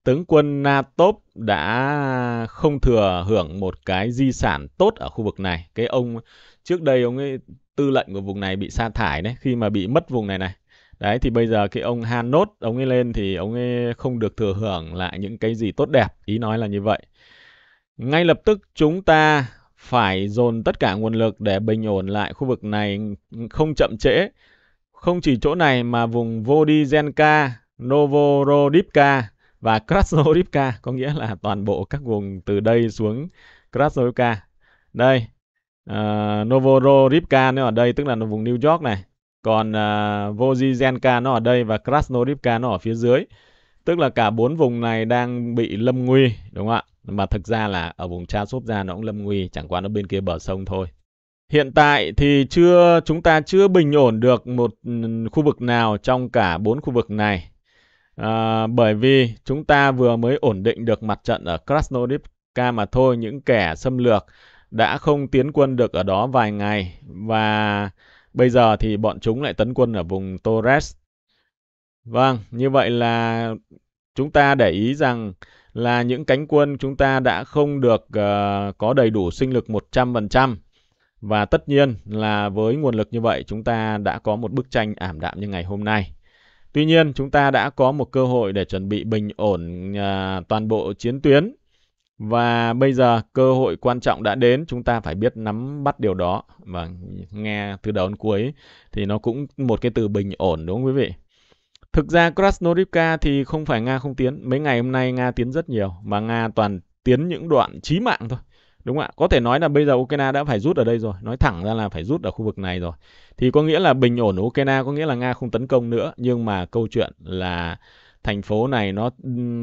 Tướng quân nato đã không thừa hưởng một cái di sản tốt ở khu vực này. Cái ông trước đây ông ấy tư lệnh của vùng này bị sa thải đấy khi mà bị mất vùng này này đấy thì bây giờ cái ông Han Nốt ông ấy lên thì ông ấy không được thừa hưởng lại những cái gì tốt đẹp ý nói là như vậy ngay lập tức chúng ta phải dồn tất cả nguồn lực để bình ổn lại khu vực này không chậm trễ không chỉ chỗ này mà vùng Vodizenka, Novorodivka và Krasnodivka có nghĩa là toàn bộ các vùng từ đây xuống Krasnodivka đây uh, ờ, Novorodivka nữa ở đây tức là vùng New York này còn uh, à, Vojizenka nó ở đây và Krasnodivka nó ở phía dưới. Tức là cả bốn vùng này đang bị lâm nguy, đúng không ạ? Mà thực ra là ở vùng Cha Sốp ra nó cũng lâm nguy, chẳng qua nó bên kia bờ sông thôi. Hiện tại thì chưa chúng ta chưa bình ổn được một ừ, khu vực nào trong cả bốn khu vực này. À, bởi vì chúng ta vừa mới ổn định được mặt trận ở Krasnodivka mà thôi, những kẻ xâm lược đã không tiến quân được ở đó vài ngày và Bây giờ thì bọn chúng lại tấn quân ở vùng Torres. Vâng, như vậy là chúng ta để ý rằng là những cánh quân chúng ta đã không được uh, có đầy đủ sinh lực 100%. Và tất nhiên là với nguồn lực như vậy chúng ta đã có một bức tranh ảm đạm như ngày hôm nay. Tuy nhiên chúng ta đã có một cơ hội để chuẩn bị bình ổn uh, toàn bộ chiến tuyến và bây giờ cơ hội quan trọng đã đến, chúng ta phải biết nắm bắt điều đó. Và nghe từ đầu đến cuối thì nó cũng một cái từ bình ổn đúng không quý vị? Thực ra Krasnodivka thì không phải Nga không tiến. Mấy ngày hôm nay Nga tiến rất nhiều, và Nga toàn tiến những đoạn chí mạng thôi. Đúng không ạ? Có thể nói là bây giờ Ukraine đã phải rút ở đây rồi. Nói thẳng ra là phải rút ở khu vực này rồi. Thì có nghĩa là bình ổn Ukraine có nghĩa là Nga không tấn công nữa. Nhưng mà câu chuyện là thành phố này nó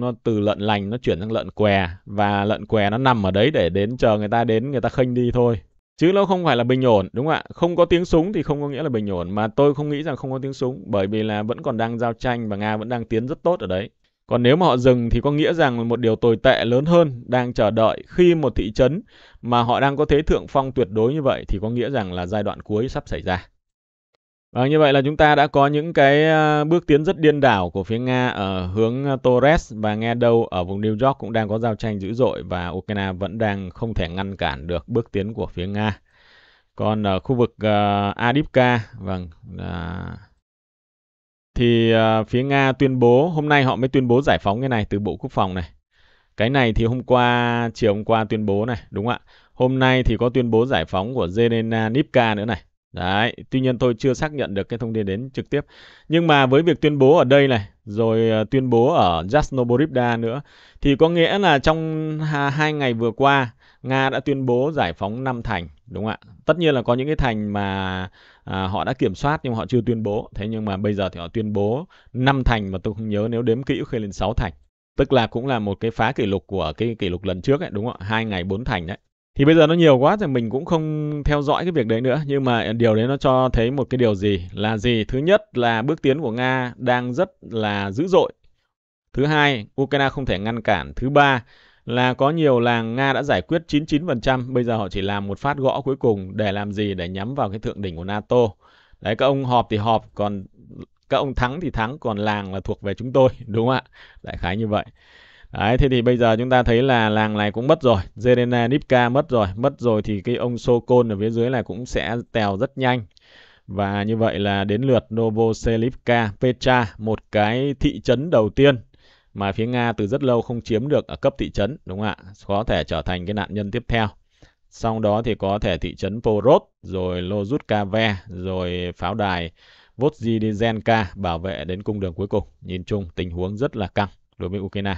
nó từ lợn lành nó chuyển sang lợn què và lợn què nó nằm ở đấy để đến chờ người ta đến người ta khênh đi thôi chứ nó không phải là bình ổn đúng không ạ không có tiếng súng thì không có nghĩa là bình ổn mà tôi không nghĩ rằng không có tiếng súng bởi vì là vẫn còn đang giao tranh và nga vẫn đang tiến rất tốt ở đấy còn nếu mà họ dừng thì có nghĩa rằng một điều tồi tệ lớn hơn đang chờ đợi khi một thị trấn mà họ đang có thế thượng phong tuyệt đối như vậy thì có nghĩa rằng là giai đoạn cuối sắp xảy ra và vâng, như vậy là chúng ta đã có những cái ờ, bước tiến rất điên đảo của phía Nga ở hướng ờ, Torres và nghe đâu ở vùng New York cũng đang có giao tranh dữ dội và Ukraine vẫn đang không thể ngăn cản được bước tiến của phía Nga. Còn ở khu vực uh, Adipka, vâng, uh, thì uh, phía Nga tuyên bố, hôm nay họ mới tuyên bố giải phóng cái này từ Bộ Quốc phòng này. Cái này thì hôm qua, chiều hôm qua tuyên bố này, đúng ạ. Hôm nay thì có tuyên bố giải phóng của Zelena Nipka nữa này. Đấy, tuy nhiên tôi chưa xác nhận được cái thông tin đến trực tiếp. Nhưng mà với việc tuyên bố ở đây này, rồi ờ, tuyên bố ở Jasnoboribda nữa, thì có nghĩa là trong hai ngày vừa qua, Nga đã tuyên bố giải phóng 5 thành, đúng không ạ? Tất nhiên là có những cái thành mà à, họ đã kiểm soát nhưng họ chưa tuyên bố. Thế nhưng mà bây giờ thì họ tuyên bố 5 thành mà tôi không nhớ nếu đếm kỹ khi lên 6 thành. Tức là cũng là một cái phá kỷ lục của cái kỷ lục lần trước ấy, đúng không ạ? Hai ngày bốn thành đấy thì bây giờ nó nhiều quá thì mình cũng không theo dõi cái việc đấy nữa nhưng mà điều đấy nó cho thấy một cái điều gì là gì thứ nhất là bước tiến của nga đang rất là dữ dội thứ hai ukraine không thể ngăn cản thứ ba là có nhiều làng Nga đã giải quyết 99%, bây giờ họ chỉ làm một phát gõ cuối cùng để làm gì để nhắm vào cái thượng đỉnh của NATO. Đấy các ông họp thì họp, còn các ông thắng thì thắng, còn làng là thuộc về chúng tôi, đúng không ạ? Đại khái như vậy. Đấy, thế thì bây giờ chúng ta thấy là làng này cũng mất rồi. Zerena Nipka mất rồi. Mất rồi thì cái ông Sokol ở phía dưới này cũng sẽ tèo rất nhanh. Và như vậy là đến lượt Novoselivka, Petra, một cái thị trấn đầu tiên mà phía Nga từ rất lâu không chiếm được ở cấp thị trấn, đúng không ạ? Có thể trở thành cái nạn nhân tiếp theo. Sau đó thì có thể thị trấn Porot, rồi ve, rồi pháo đài Vozdizhenka bảo vệ đến cung đường cuối cùng. Nhìn chung tình huống rất là căng đối với Ukraine.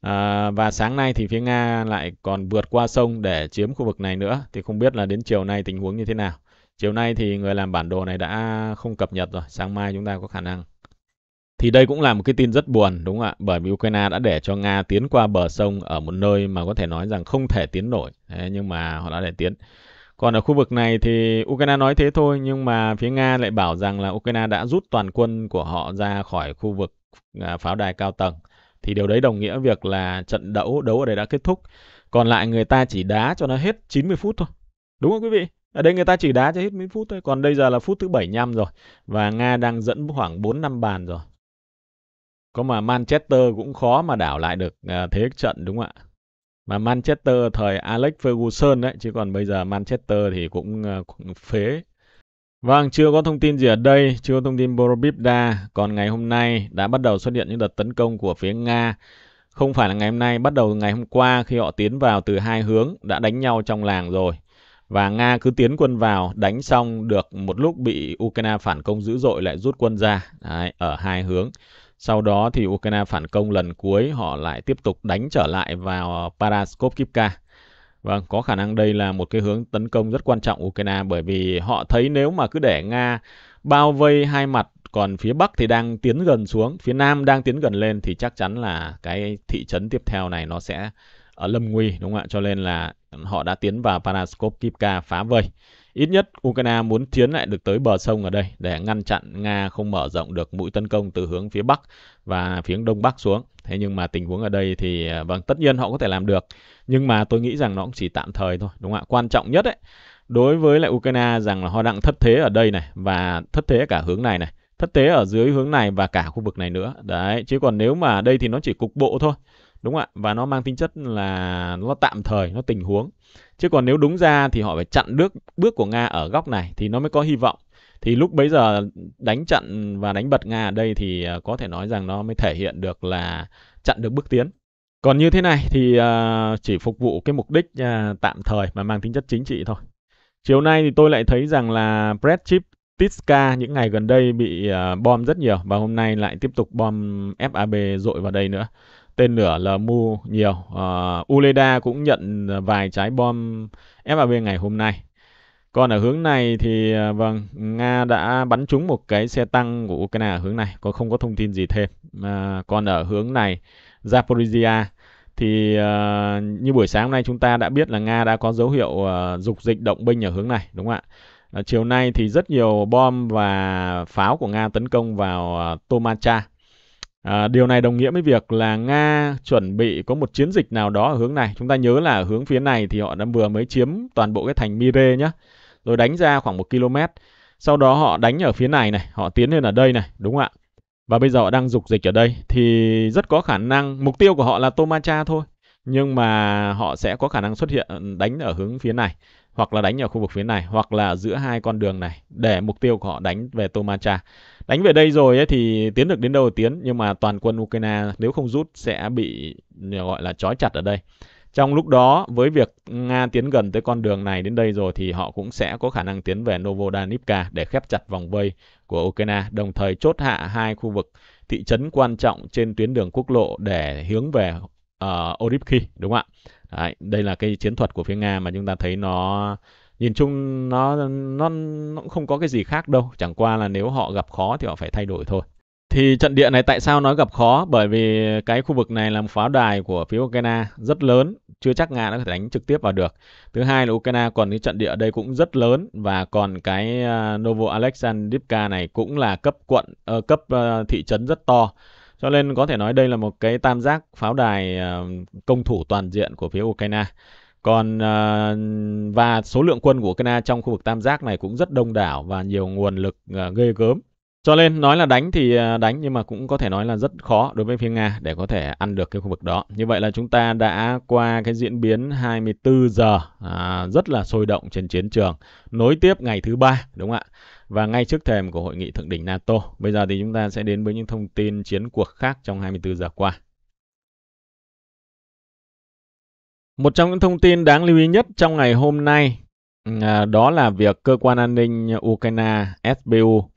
À, và sáng nay thì phía Nga lại còn vượt qua sông để chiếm khu vực này nữa thì không biết là đến chiều nay tình huống như thế nào. Chiều nay thì người làm bản đồ này đã không cập nhật rồi, sáng mai chúng ta có khả năng. Thì đây cũng là một cái tin rất buồn đúng không ạ? Bởi vì Ukraine đã để cho Nga tiến qua bờ sông ở một nơi mà có thể nói rằng không thể tiến nổi. Thế nhưng mà họ đã để tiến. Còn ở khu vực này thì Ukraine nói thế thôi nhưng mà phía Nga lại bảo rằng là Ukraine đã rút toàn quân của họ ra khỏi khu vực à, pháo đài cao tầng thì điều đấy đồng nghĩa việc là trận đấu đấu ở đây đã kết thúc. Còn lại người ta chỉ đá cho nó hết 90 phút thôi. Đúng không quý vị? Ở đây người ta chỉ đá cho hết mấy phút thôi, còn đây giờ là phút thứ 75 rồi và Nga đang dẫn khoảng 4 5 bàn rồi. Có mà Manchester cũng khó mà đảo lại được à, thế trận đúng không ạ? Mà Manchester thời Alex Ferguson đấy, chứ còn bây giờ Manchester thì cũng à, phế Vâng, chưa có thông tin gì ở đây, chưa có thông tin Borobivda. Còn ngày hôm nay đã bắt đầu xuất hiện những đợt tấn công của phía Nga. Không phải là ngày hôm nay, bắt đầu ngày hôm qua khi họ tiến vào từ hai hướng, đã đánh nhau trong làng rồi. Và Nga cứ tiến quân vào, đánh xong được một lúc bị Ukraine phản công dữ dội lại rút quân ra Đấy, ở hai hướng. Sau đó thì Ukraine phản công lần cuối, họ lại tiếp tục đánh trở lại vào Paraskopivka. Vâng, có khả năng đây là một cái hướng tấn công rất quan trọng của Ukraine bởi vì họ thấy nếu mà cứ để Nga bao vây hai mặt còn phía Bắc thì đang tiến gần xuống, phía Nam đang tiến gần lên thì chắc chắn là cái thị trấn tiếp theo này nó sẽ ở lâm nguy đúng không ạ? Cho nên là họ đã tiến vào Paraskopivka phá vây. Ít nhất Ukraine muốn tiến lại được tới bờ sông ở đây để ngăn chặn Nga không mở rộng được mũi tấn công từ hướng phía Bắc và phía đông Bắc xuống thế nhưng mà tình huống ở đây thì à, vâng tất nhiên họ có thể làm được nhưng mà tôi nghĩ rằng nó cũng chỉ tạm thời thôi đúng không ạ quan trọng nhất ấy đối với lại Ukraine rằng là họ đang thất thế ở đây này và thất thế cả hướng này này thất thế ở dưới hướng này và cả khu vực này nữa đấy chứ còn nếu mà đây thì nó chỉ cục bộ thôi đúng không ạ và nó mang tính chất là nó tạm thời nó tình huống chứ còn nếu đúng ra thì họ phải chặn bước bước của nga ở góc này thì nó mới có hy vọng thì lúc bấy giờ đánh chặn và đánh bật Nga ở đây thì à, có thể nói rằng nó mới thể hiện được là chặn được bước tiến. Còn như thế này thì à, chỉ phục vụ cái mục đích à, tạm thời mà mang tính chất chính trị thôi. Chiều nay thì tôi lại thấy rằng là Brezhnev tiska những ngày gần đây bị bom rất nhiều và hôm nay lại tiếp tục bom FAB dội vào đây nữa. Tên lửa LMU nhiều. Uh, Uleda cũng nhận vài trái bom FAB ngày hôm nay. Còn ở hướng này thì à, vâng, Nga đã bắn trúng một cái xe tăng của Ukraine ở hướng này, có không có thông tin gì thêm. À, còn ở hướng này, Zaporizhia thì uh, như buổi sáng hôm nay chúng ta đã biết là Nga đã có dấu hiệu uh, dục dịch động binh ở hướng này, đúng không ạ? À, chiều nay thì rất nhiều bom và pháo của Nga tấn công vào uh, Tomacha. À, điều này đồng nghĩa với việc là Nga chuẩn bị có một chiến dịch nào đó ở hướng này. Chúng ta nhớ là ở hướng phía này thì họ đã vừa mới chiếm toàn bộ cái thành Mire nhé rồi đánh ra khoảng 1 km. Sau đó họ đánh ở phía này này, họ tiến lên ở đây này, đúng không ạ? Và bây giờ họ đang dục dịch ở đây thì rất có khả năng mục tiêu của họ là Tomacha thôi. Nhưng mà họ sẽ có khả năng xuất hiện ừ, đánh ở hướng phía này hoặc là đánh ở khu vực phía này hoặc là giữa hai con đường này để mục tiêu của họ đánh về Tomacha. Đánh về đây rồi ấy, thì tiến được đến đâu tiến nhưng mà toàn quân Ukraine nếu không rút sẽ bị gọi là trói chặt ở đây. Trong lúc đó, với việc Nga tiến gần tới con đường này đến đây rồi thì họ cũng sẽ có khả năng tiến về Novodanivka để khép chặt vòng vây của Ukraine, đồng thời chốt hạ hai khu vực thị trấn quan trọng trên tuyến đường quốc lộ để hướng về uh, ờ, Oripki, đúng không ạ? Đấy, đây là cái chiến thuật của phía Nga mà chúng ta thấy nó nhìn chung nó nó nó cũng không có cái gì khác đâu, chẳng qua là nếu họ gặp khó thì họ phải thay đổi thôi. Thì trận địa này tại sao nói gặp khó? Bởi vì cái khu vực này là một pháo đài của phía Ukraine rất lớn, chưa chắc Nga nó có thể đánh trực tiếp vào được. Thứ hai là Ukraine còn cái trận địa ở đây cũng rất lớn và còn cái ờ, Novo Alexandrivka này cũng là cấp quận, uh, cấp uh, thị trấn rất to. Cho nên có thể nói đây là một cái tam giác pháo đài uh, công thủ toàn diện của phía Ukraine. Còn và số lượng quân của Ukraine trong khu vực tam giác này cũng rất đông đảo và nhiều nguồn lực uh, ghê gớm. Cho nên nói là đánh thì à, đánh nhưng mà cũng có thể nói là rất khó đối với phía Nga để có thể ăn được cái khu vực đó. Như vậy là chúng ta đã qua cái diễn biến 24 giờ à, rất là sôi động trên chiến trường. Nối tiếp ngày thứ ba đúng không ạ? Và ngay trước thềm của hội nghị thượng đỉnh NATO. Bây giờ thì chúng ta sẽ đến với những thông tin chiến cuộc khác trong 24 giờ qua. Một trong những thông tin đáng lưu ý nhất trong ngày hôm nay ừ, à, đó là việc cơ quan an ninh Ukraine SBU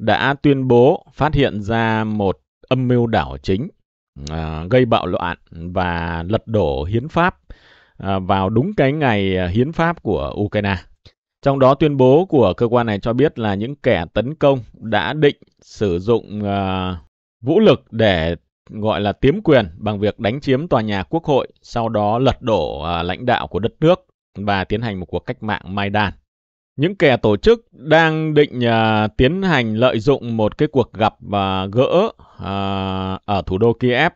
đã tuyên bố phát hiện ra một âm mưu đảo chính à, gây bạo loạn và lật đổ hiến pháp à, vào đúng cái ngày hiến pháp của Ukraine. Trong đó tuyên bố của cơ quan này cho biết là những kẻ tấn công đã định sử dụng à, vũ lực để gọi là tiếm quyền bằng việc đánh chiếm tòa nhà quốc hội, sau đó lật đổ à, lãnh đạo của đất nước và tiến hành một cuộc cách mạng Maidan những kẻ tổ chức đang định à, tiến hành lợi dụng một cái cuộc gặp à, gỡ à, ở thủ đô Kiev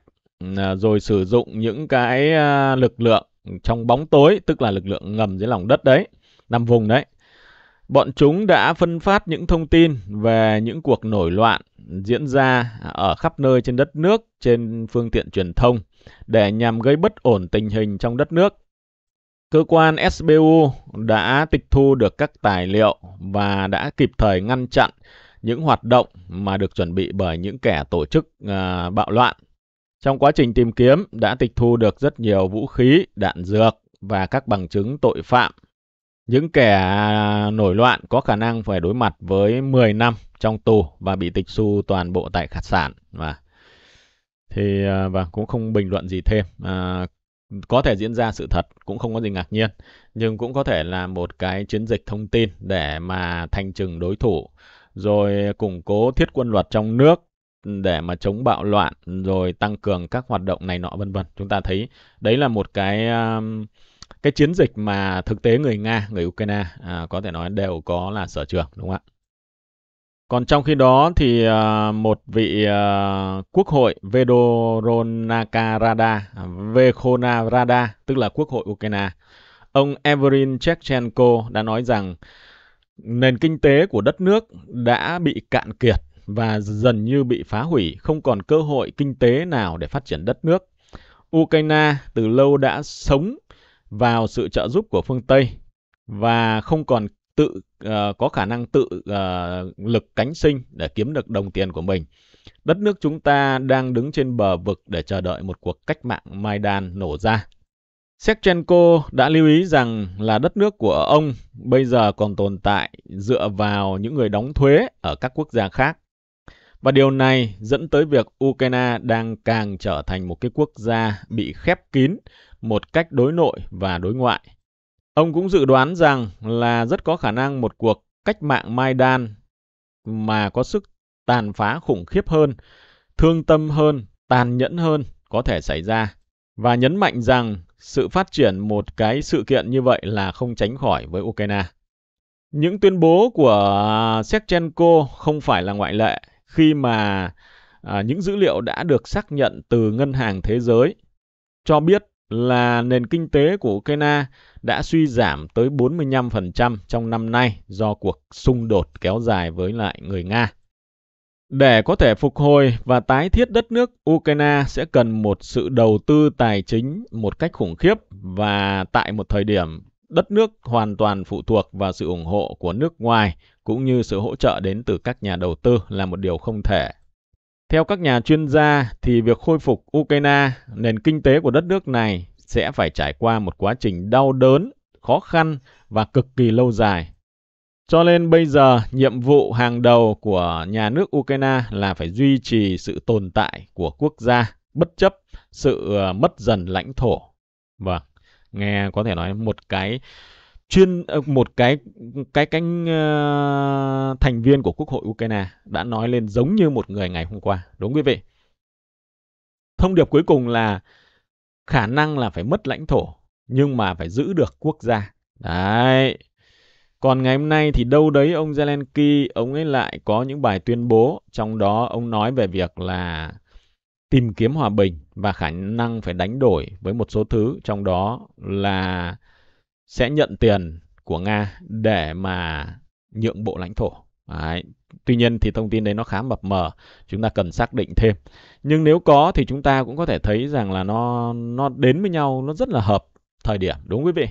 à, rồi sử dụng những cái à, lực lượng trong bóng tối tức là lực lượng ngầm dưới lòng đất đấy nằm vùng đấy bọn chúng đã phân phát những thông tin về những cuộc nổi loạn diễn ra ở khắp nơi trên đất nước trên phương tiện truyền thông để nhằm gây bất ổn tình hình trong đất nước Cơ quan SBU đã tịch thu được các tài liệu và đã kịp thời ngăn chặn những hoạt động mà được chuẩn bị bởi những kẻ tổ chức à, bạo loạn. Trong quá trình tìm kiếm đã tịch thu được rất nhiều vũ khí, đạn dược và các bằng chứng tội phạm. Những kẻ à, nổi loạn có khả năng phải đối mặt với 10 năm trong tù và bị tịch thu toàn bộ tài sản. Và thì và vâng, cũng không bình luận gì thêm. À, có thể diễn ra sự thật cũng không có gì ngạc nhiên nhưng cũng có thể là một cái chiến dịch thông tin để mà thành trừng đối thủ rồi củng cố thiết quân luật trong nước để mà chống bạo loạn rồi tăng cường các hoạt động này nọ vân vân chúng ta thấy đấy là một cái um, cái chiến dịch mà thực tế người nga người ukraine à, có thể nói đều có là sở trường đúng không ạ còn trong khi đó thì à, một vị à, quốc hội Vedoronaka Rada, à, Vekhona Rada, tức là quốc hội Ukraine, ông Everin Chechenko đã nói rằng nền kinh tế của đất nước đã bị cạn kiệt và dần như bị phá hủy, không còn cơ hội kinh tế nào để phát triển đất nước. Ukraine từ lâu đã sống vào sự trợ giúp của phương Tây và không còn tự uh, có khả năng tự uh, lực cánh sinh để kiếm được đồng tiền của mình. Đất nước chúng ta đang đứng trên bờ vực để chờ đợi một cuộc cách mạng Maidan nổ ra. Shevchenko đã lưu ý rằng là đất nước của ông bây giờ còn tồn tại dựa vào những người đóng thuế ở các quốc gia khác. Và điều này dẫn tới việc Ukraine đang càng trở thành một cái quốc gia bị khép kín một cách đối nội và đối ngoại Ông cũng dự đoán rằng là rất có khả năng một cuộc cách mạng Maidan mà có sức tàn phá khủng khiếp hơn, thương tâm hơn, tàn nhẫn hơn có thể xảy ra. Và nhấn mạnh rằng sự phát triển một cái sự kiện như vậy là không tránh khỏi với Ukraine. Những tuyên bố của Shevchenko không phải là ngoại lệ khi mà à, những dữ liệu đã được xác nhận từ Ngân hàng Thế giới cho biết là nền kinh tế của Ukraine đã suy giảm tới 45% trong năm nay do cuộc xung đột kéo dài với lại người Nga. Để có thể phục hồi và tái thiết đất nước, Ukraine sẽ cần một sự đầu tư tài chính một cách khủng khiếp và tại một thời điểm đất nước hoàn toàn phụ thuộc vào sự ủng hộ của nước ngoài cũng như sự hỗ trợ đến từ các nhà đầu tư là một điều không thể theo các nhà chuyên gia thì việc khôi phục Ukraine, nền kinh tế của đất nước này sẽ phải trải qua một quá trình đau đớn, khó khăn và cực kỳ lâu dài. Cho nên bây giờ nhiệm vụ hàng đầu của nhà nước Ukraine là phải duy trì sự tồn tại của quốc gia bất chấp sự ờ, mất dần lãnh thổ. Vâng, nghe có thể nói một cái chuyên ờ, một cái cái cánh uh, thành viên của Quốc hội Ukraine đã nói lên giống như một người ngày hôm qua, đúng quý vị? Thông điệp cuối cùng là khả năng là phải mất lãnh thổ nhưng mà phải giữ được quốc gia. Đấy. Còn ngày hôm nay thì đâu đấy ông Zelensky, ông ấy lại có những bài tuyên bố, trong đó ông nói về việc là tìm kiếm hòa bình và khả năng phải đánh đổi với một số thứ, trong đó là sẽ nhận tiền của Nga để mà nhượng bộ lãnh thổ. Đấy. Tuy nhiên thì thông tin đấy nó khá mập mờ, chúng ta cần xác định thêm. Nhưng nếu có thì chúng ta cũng có thể thấy rằng là nó nó đến với nhau nó rất là hợp thời điểm, đúng không quý vị?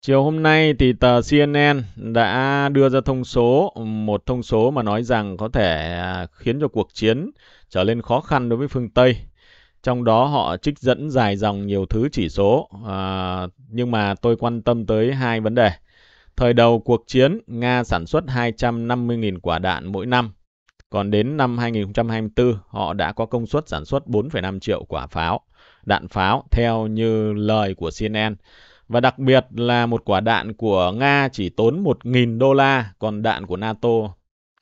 Chiều hôm nay thì tờ CNN đã đưa ra thông số, một thông số mà nói rằng có thể à, khiến cho cuộc chiến trở lên khó khăn đối với phương Tây trong đó họ trích dẫn dài dòng nhiều thứ chỉ số à, nhưng mà tôi quan tâm tới hai vấn đề thời đầu cuộc chiến nga sản xuất 250.000 quả đạn mỗi năm còn đến năm 2024 họ đã có công suất sản xuất 4,5 triệu quả pháo đạn pháo theo như lời của CNN và đặc biệt là một quả đạn của Nga chỉ tốn 1.000 đô la, còn đạn của NATO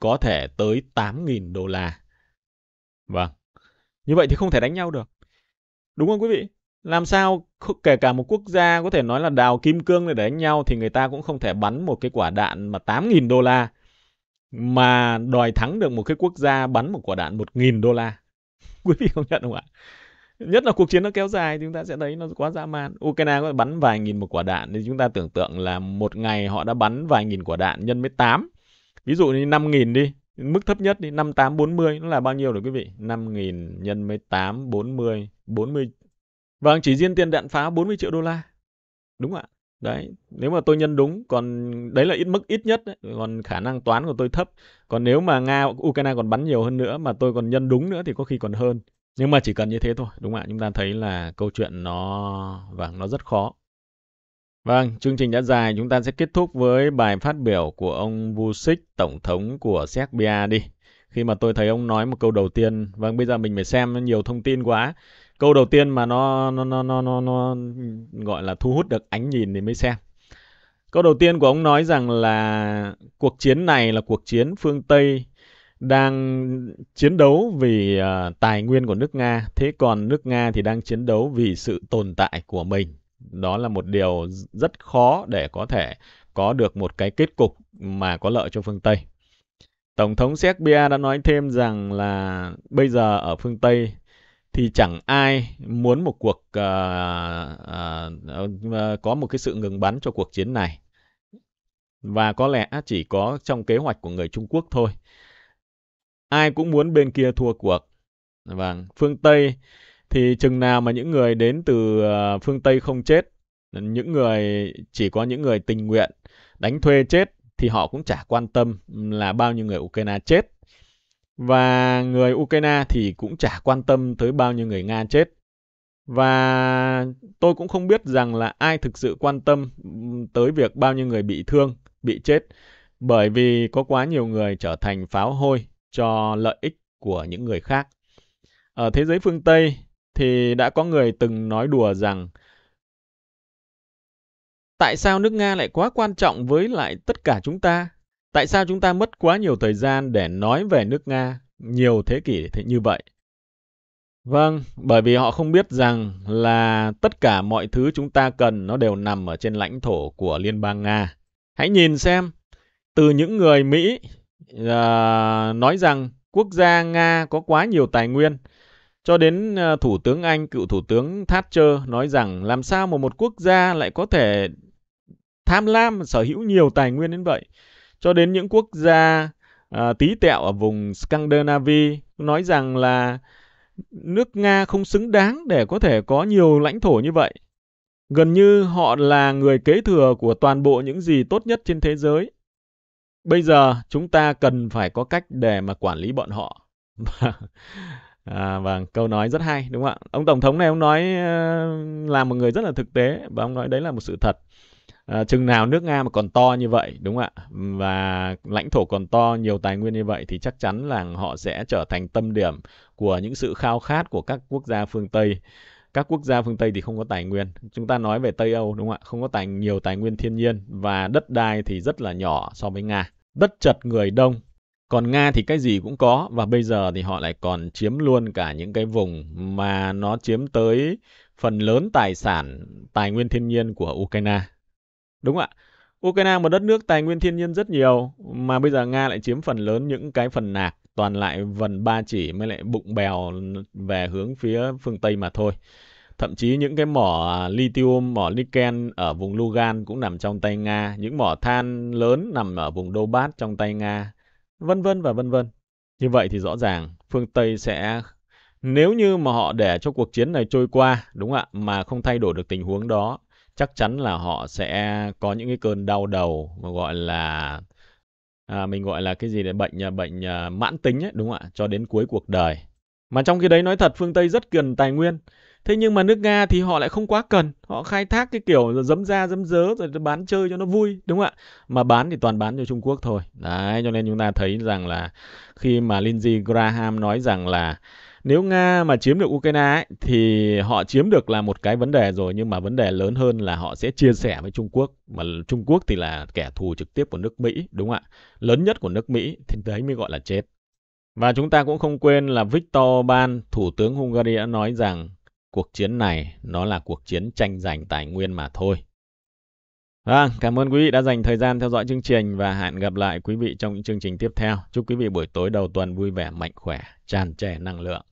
có thể tới 8.000 đô la. Vâng, như vậy thì không thể đánh nhau được. Đúng không quý vị? Làm sao kể cả một quốc gia có thể nói là đào kim cương để đánh nhau thì người ta cũng không thể bắn một cái quả đạn mà 8.000 đô la mà đòi thắng được một cái quốc gia bắn một quả đạn 1.000 đô la. Quý vị không nhận không ạ? Nhất là cuộc chiến nó kéo dài chúng ta sẽ thấy nó quá dã man. Ukraine có bắn vài nghìn một quả đạn thì chúng ta tưởng tượng là một ngày họ đã bắn vài nghìn quả đạn nhân với 8. Ví dụ như 5.000 đi mức thấp nhất đi 5840 nó là bao nhiêu rồi quý vị? 5000 nhân với 8 40 40 Vâng, chỉ riêng tiền đạn pháo 40 triệu đô la. Đúng ạ. Đấy, nếu mà tôi nhân đúng, còn đấy là ít mức ít nhất, đấy. còn khả năng toán của tôi thấp. Còn nếu mà Nga, Ukraine còn bắn nhiều hơn nữa mà tôi còn nhân đúng nữa thì có khi còn hơn. Nhưng mà chỉ cần như thế thôi, đúng ạ. Chúng ta thấy là câu chuyện nó, vâng, nó rất khó. Vâng, chương trình đã dài, chúng ta sẽ kết thúc với bài phát biểu của ông Vucic, tổng thống của Serbia đi. Khi mà tôi thấy ông nói một câu đầu tiên, vâng bây giờ mình phải xem nhiều thông tin quá. Câu đầu tiên mà nó nó nó nó nó, nó gọi là thu hút được ánh nhìn thì mới xem. Câu đầu tiên của ông nói rằng là cuộc chiến này là cuộc chiến phương Tây đang chiến đấu vì uh, tài nguyên của nước Nga, thế còn nước Nga thì đang chiến đấu vì sự tồn tại của mình đó là một điều rất khó để có thể có được một cái kết cục mà có lợi cho phương Tây. Tổng thống Serbia đã nói thêm rằng là bây giờ ở phương Tây thì chẳng ai muốn một cuộc uh, uh, có một cái sự ngừng bắn cho cuộc chiến này và có lẽ chỉ có trong kế hoạch của người Trung Quốc thôi. Ai cũng muốn bên kia thua cuộc. và vâng, phương Tây thì chừng nào mà những người đến từ ờ, phương Tây không chết, những người chỉ có những người tình nguyện đánh thuê chết thì họ cũng chả quan tâm là bao nhiêu người Ukraine chết. Và người Ukraine thì cũng chả quan tâm tới bao nhiêu người Nga chết. Và tôi cũng không biết rằng là ai thực sự quan tâm tới việc bao nhiêu người bị thương, bị chết bởi vì có quá nhiều người trở thành pháo hôi cho lợi ích của những người khác. Ở thế giới phương Tây thì đã có người từng nói đùa rằng Tại sao nước Nga lại quá quan trọng với lại tất cả chúng ta? Tại sao chúng ta mất quá nhiều thời gian để nói về nước Nga nhiều thế kỷ như vậy? Vâng, bởi vì họ không biết rằng là tất cả mọi thứ chúng ta cần nó đều nằm ở trên lãnh thổ của Liên bang Nga. Hãy nhìn xem, từ những người Mỹ uh, nói rằng quốc gia Nga có quá nhiều tài nguyên, cho đến à, Thủ tướng Anh, cựu Thủ tướng Thatcher nói rằng làm sao mà một quốc gia lại có thể tham lam sở hữu nhiều tài nguyên đến vậy. Cho đến những quốc gia à, tí tẹo ở vùng Scandinavia nói rằng là nước Nga không xứng đáng để có thể có nhiều lãnh thổ như vậy. Gần như họ là người kế thừa của toàn bộ những gì tốt nhất trên thế giới. Bây giờ chúng ta cần phải có cách để mà quản lý bọn họ. À, vâng, câu nói rất hay đúng không ạ? Ông tổng thống này ông nói ờ, là một người rất là thực tế và ông nói đấy là một sự thật. À, chừng nào nước Nga mà còn to như vậy đúng không ạ? Và lãnh thổ còn to, nhiều tài nguyên như vậy thì chắc chắn là họ sẽ trở thành tâm điểm của những sự khao khát của các quốc gia phương Tây. Các quốc gia phương Tây thì không có tài nguyên. Chúng ta nói về Tây Âu đúng không ạ? Không có tài nhiều tài nguyên thiên nhiên và đất đai thì rất là nhỏ so với Nga. Đất chật người đông còn Nga thì cái gì cũng có và bây giờ thì họ lại còn chiếm luôn cả những cái vùng mà nó chiếm tới phần lớn tài sản, tài nguyên thiên nhiên của Ukraine. Đúng ạ. Ukraine một đất nước tài nguyên thiên nhiên rất nhiều mà bây giờ Nga lại chiếm phần lớn những cái phần nạc toàn lại vần ba chỉ mới lại bụng bèo về hướng phía phương Tây mà thôi. Thậm chí những cái mỏ à, lithium, mỏ nickel ở vùng Lugan cũng nằm trong tay Nga, những mỏ than lớn nằm ở vùng Donbass trong tay Nga, vân vân và vân vân. Như vậy thì rõ ràng phương Tây sẽ nếu như mà họ để cho cuộc chiến này trôi qua, đúng ạ, mà không thay đổi được tình huống đó, chắc chắn là họ sẽ có những cái cơn đau đầu mà gọi là à, mình gọi là cái gì để bệnh à, bệnh à, mãn tính ấy, đúng không ạ, cho đến cuối cuộc đời. Mà trong khi đấy nói thật phương Tây rất cần tài nguyên thế nhưng mà nước nga thì họ lại không quá cần họ khai thác cái kiểu dấm ra dấm dớ rồi bán chơi cho nó vui đúng không ạ mà bán thì toàn bán cho trung quốc thôi đấy cho nên chúng ta thấy rằng là khi mà lindsey graham nói rằng là nếu Nga mà chiếm được Ukraine ấy, thì họ chiếm được là một cái vấn đề rồi nhưng mà vấn đề lớn hơn là họ sẽ chia sẻ với Trung Quốc mà Trung Quốc thì là kẻ thù trực tiếp của nước Mỹ đúng không ạ lớn nhất của nước Mỹ thì đấy mới gọi là chết và chúng ta cũng không quên là Viktor Ban thủ tướng Hungary đã nói rằng cuộc chiến này nó là cuộc chiến tranh giành tài nguyên mà thôi. Vâng, cảm ơn quý vị đã dành thời gian theo dõi chương trình và hẹn gặp lại quý vị trong những chương trình tiếp theo. Chúc quý vị buổi tối đầu tuần vui vẻ, mạnh khỏe, tràn trề năng lượng.